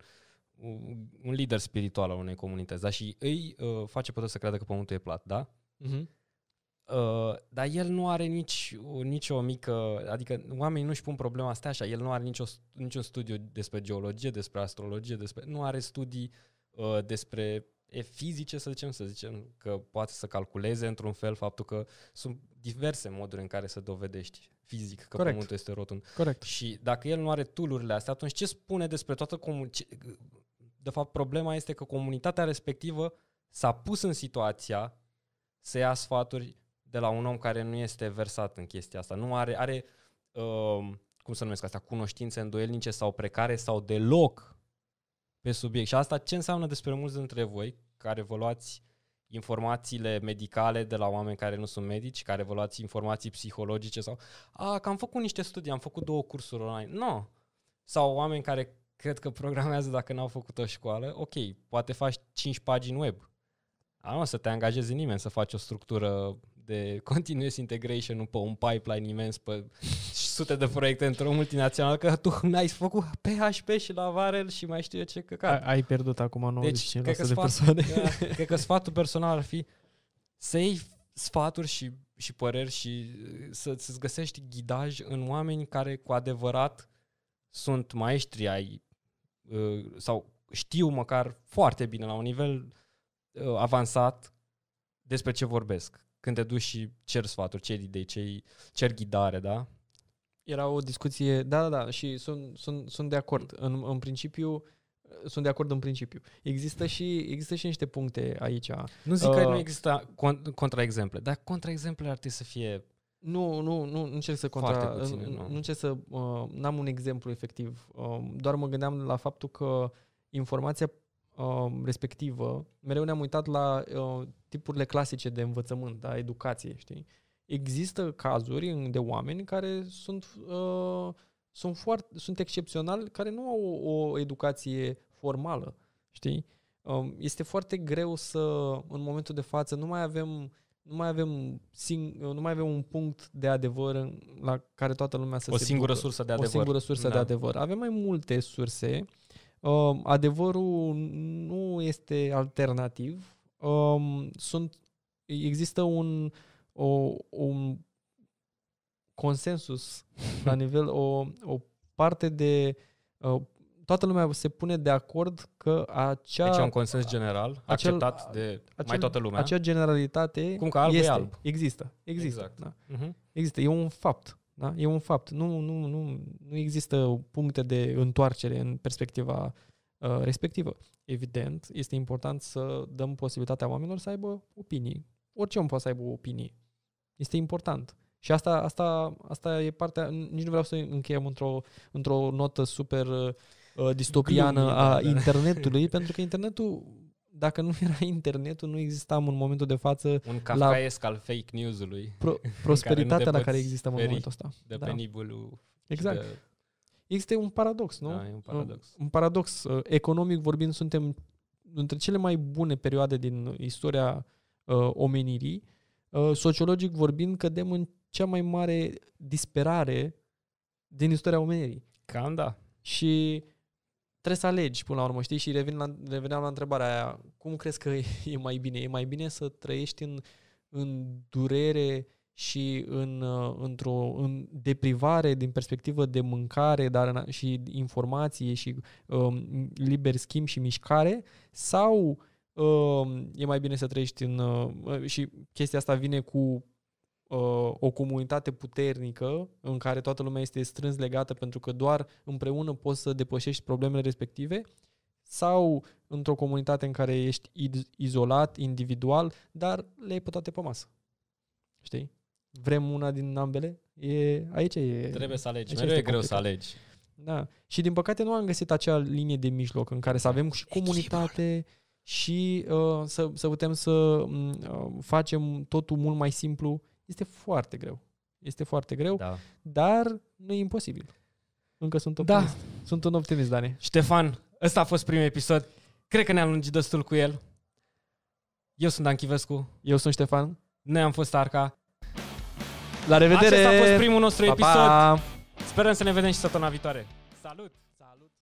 Speaker 1: un lider spiritual al unei comunități, da? Și îi uh, face pe toți să creadă că pământul e plat, da? Uh-huh. Uh, dar el nu are nici, uh, nici o mică, adică oamenii nu-și pun problema asta așa, el nu are nicio, niciun studiu despre geologie, despre astrologie, despre, nu are studii uh, despre e fizice, să zicem, să zicem că poate să calculeze într-un fel faptul că sunt diverse moduri în care să dovedești fizic că Correct. pământul este rotund. Corect. Și dacă el nu are tulurile astea, atunci ce spune despre toată comu- ce, de fapt, problema este că comunitatea respectivă s-a pus în situația să ia sfaturi de la un om care nu este versat în chestia asta. Nu are, are uh, cum să numesc asta, cunoștințe îndoielnice sau precare sau deloc pe subiect. Și asta ce înseamnă despre mulți dintre voi care vă luați informațiile medicale de la oameni care nu sunt medici, care vă luați informații psihologice sau a, că am făcut niște studii, am făcut două cursuri online. Nu. No. Sau oameni care cred că programează dacă n-au făcut o școală, ok, poate faci 5 pagini web. A, nu o să te angajeze nimeni să faci o structură de continuous integration pe un pipeline imens, pe sute de proiecte într-o multinațională, că tu n-ai făcut PHP și Lavarel și mai știu eu ce căcat. Ai pierdut acum 95% deci, cred că de sfat, persoane. Că, da, cred că sfatul personal ar fi să iei sfaturi și, și păreri și uh, să, să-ți găsești ghidaj în oameni care cu adevărat sunt maestri ai Uh, sau știu măcar foarte bine la un nivel uh, avansat despre ce vorbesc. Când te duci și cer sfaturi, cer idei, cei, cer ghidare, da?
Speaker 2: Era o discuție, da, da, da, și sunt, sunt, sunt de acord. În, în principiu, sunt de acord în principiu. Există și, există și niște puncte aici. Nu zic uh, că nu uh, există contraexemple, dar contraexemplele ar trebui să fie nu, nu, nu, nu încerc să contra, Puțin, nu, nu încerc să, uh, n-am un exemplu efectiv, uh, doar mă gândeam la faptul că informația uh, respectivă, mereu ne-am uitat la uh, tipurile clasice de învățământ, da, educație, știi? Există cazuri de oameni care sunt, uh, sunt, foarte, sunt excepționali, care nu au o, o educație formală, știi? Uh, este foarte greu să, în momentul de față, nu mai avem nu mai avem, sing- nu mai avem un punct de adevăr la care toată lumea să o se singură sursă de adevăr. O singură sursă da. de adevăr. Avem mai multe surse. Uh, adevărul nu este alternativ. Uh, sunt, există un, o, un consensus la nivel, o, o parte de uh, toată lumea se pune de acord că acea... Deci e un consens general, acel, acceptat de acel, mai toată lumea. Acea generalitate Cum că alb este, e alb. Există, există. Exact. Da? Uh-huh. Există, e un fapt. Da? E un fapt. Nu, nu, nu, nu există puncte de întoarcere în perspectiva uh, respectivă. Evident, este important să dăm posibilitatea oamenilor să aibă opinii. Orice om poate să aibă opinii. Este important. Și asta, asta, asta e partea, nici nu vreau să încheiem într-o, într-o notă super uh, Uh, distopiană a da, da. internetului, pentru că internetul, dacă nu era internetul, nu existam în momentul de față... Un cafeesc la... al fake news-ului. Pro, prosperitatea care la care existăm în momentul ăsta. De da. pe nivelul... Exact. De... Există un paradox, nu? Da, e un paradox. Un paradox. Uh, economic vorbind, suntem între cele mai bune perioade din istoria uh, omenirii. Uh, sociologic vorbind, cădem în cea mai mare disperare din istoria omenirii. Cam da. Și trebuie să alegi până la urmă, știi? Și revin la, reveneam la întrebarea aia, cum crezi că e mai bine? E mai bine să trăiești în, în durere și în, uh, într-o în deprivare din perspectivă de mâncare dar în, și informație și um, liber schimb și mișcare sau um, e mai bine să trăiești în... Uh, și chestia asta vine cu Uh, o comunitate puternică în care toată lumea este strâns legată pentru că doar împreună poți să depășești problemele respective sau într-o comunitate în care ești izolat, individual, dar le ai pe toate pe masă. Știi? Vrem una din ambele? E, aici e... Trebuie să alegi. Mereu e greu să alegi. Da. Și din păcate nu am găsit acea linie de mijloc în care să avem și comunitate și uh, să, să putem să mm, uh, facem totul mult mai simplu este foarte greu. Este foarte greu, da. dar nu e imposibil. Încă sunt da. optimist. Da. Sunt un optimist, Dani. Ștefan, ăsta a fost primul episod. Cred că ne-am lungit destul cu el.
Speaker 1: Eu sunt Dan Chivescu. Eu sunt Ștefan. Noi am fost Arca. La revedere! Acesta a fost primul nostru pa, episod. Pa. Sperăm să ne vedem și săptămâna viitoare. Salut!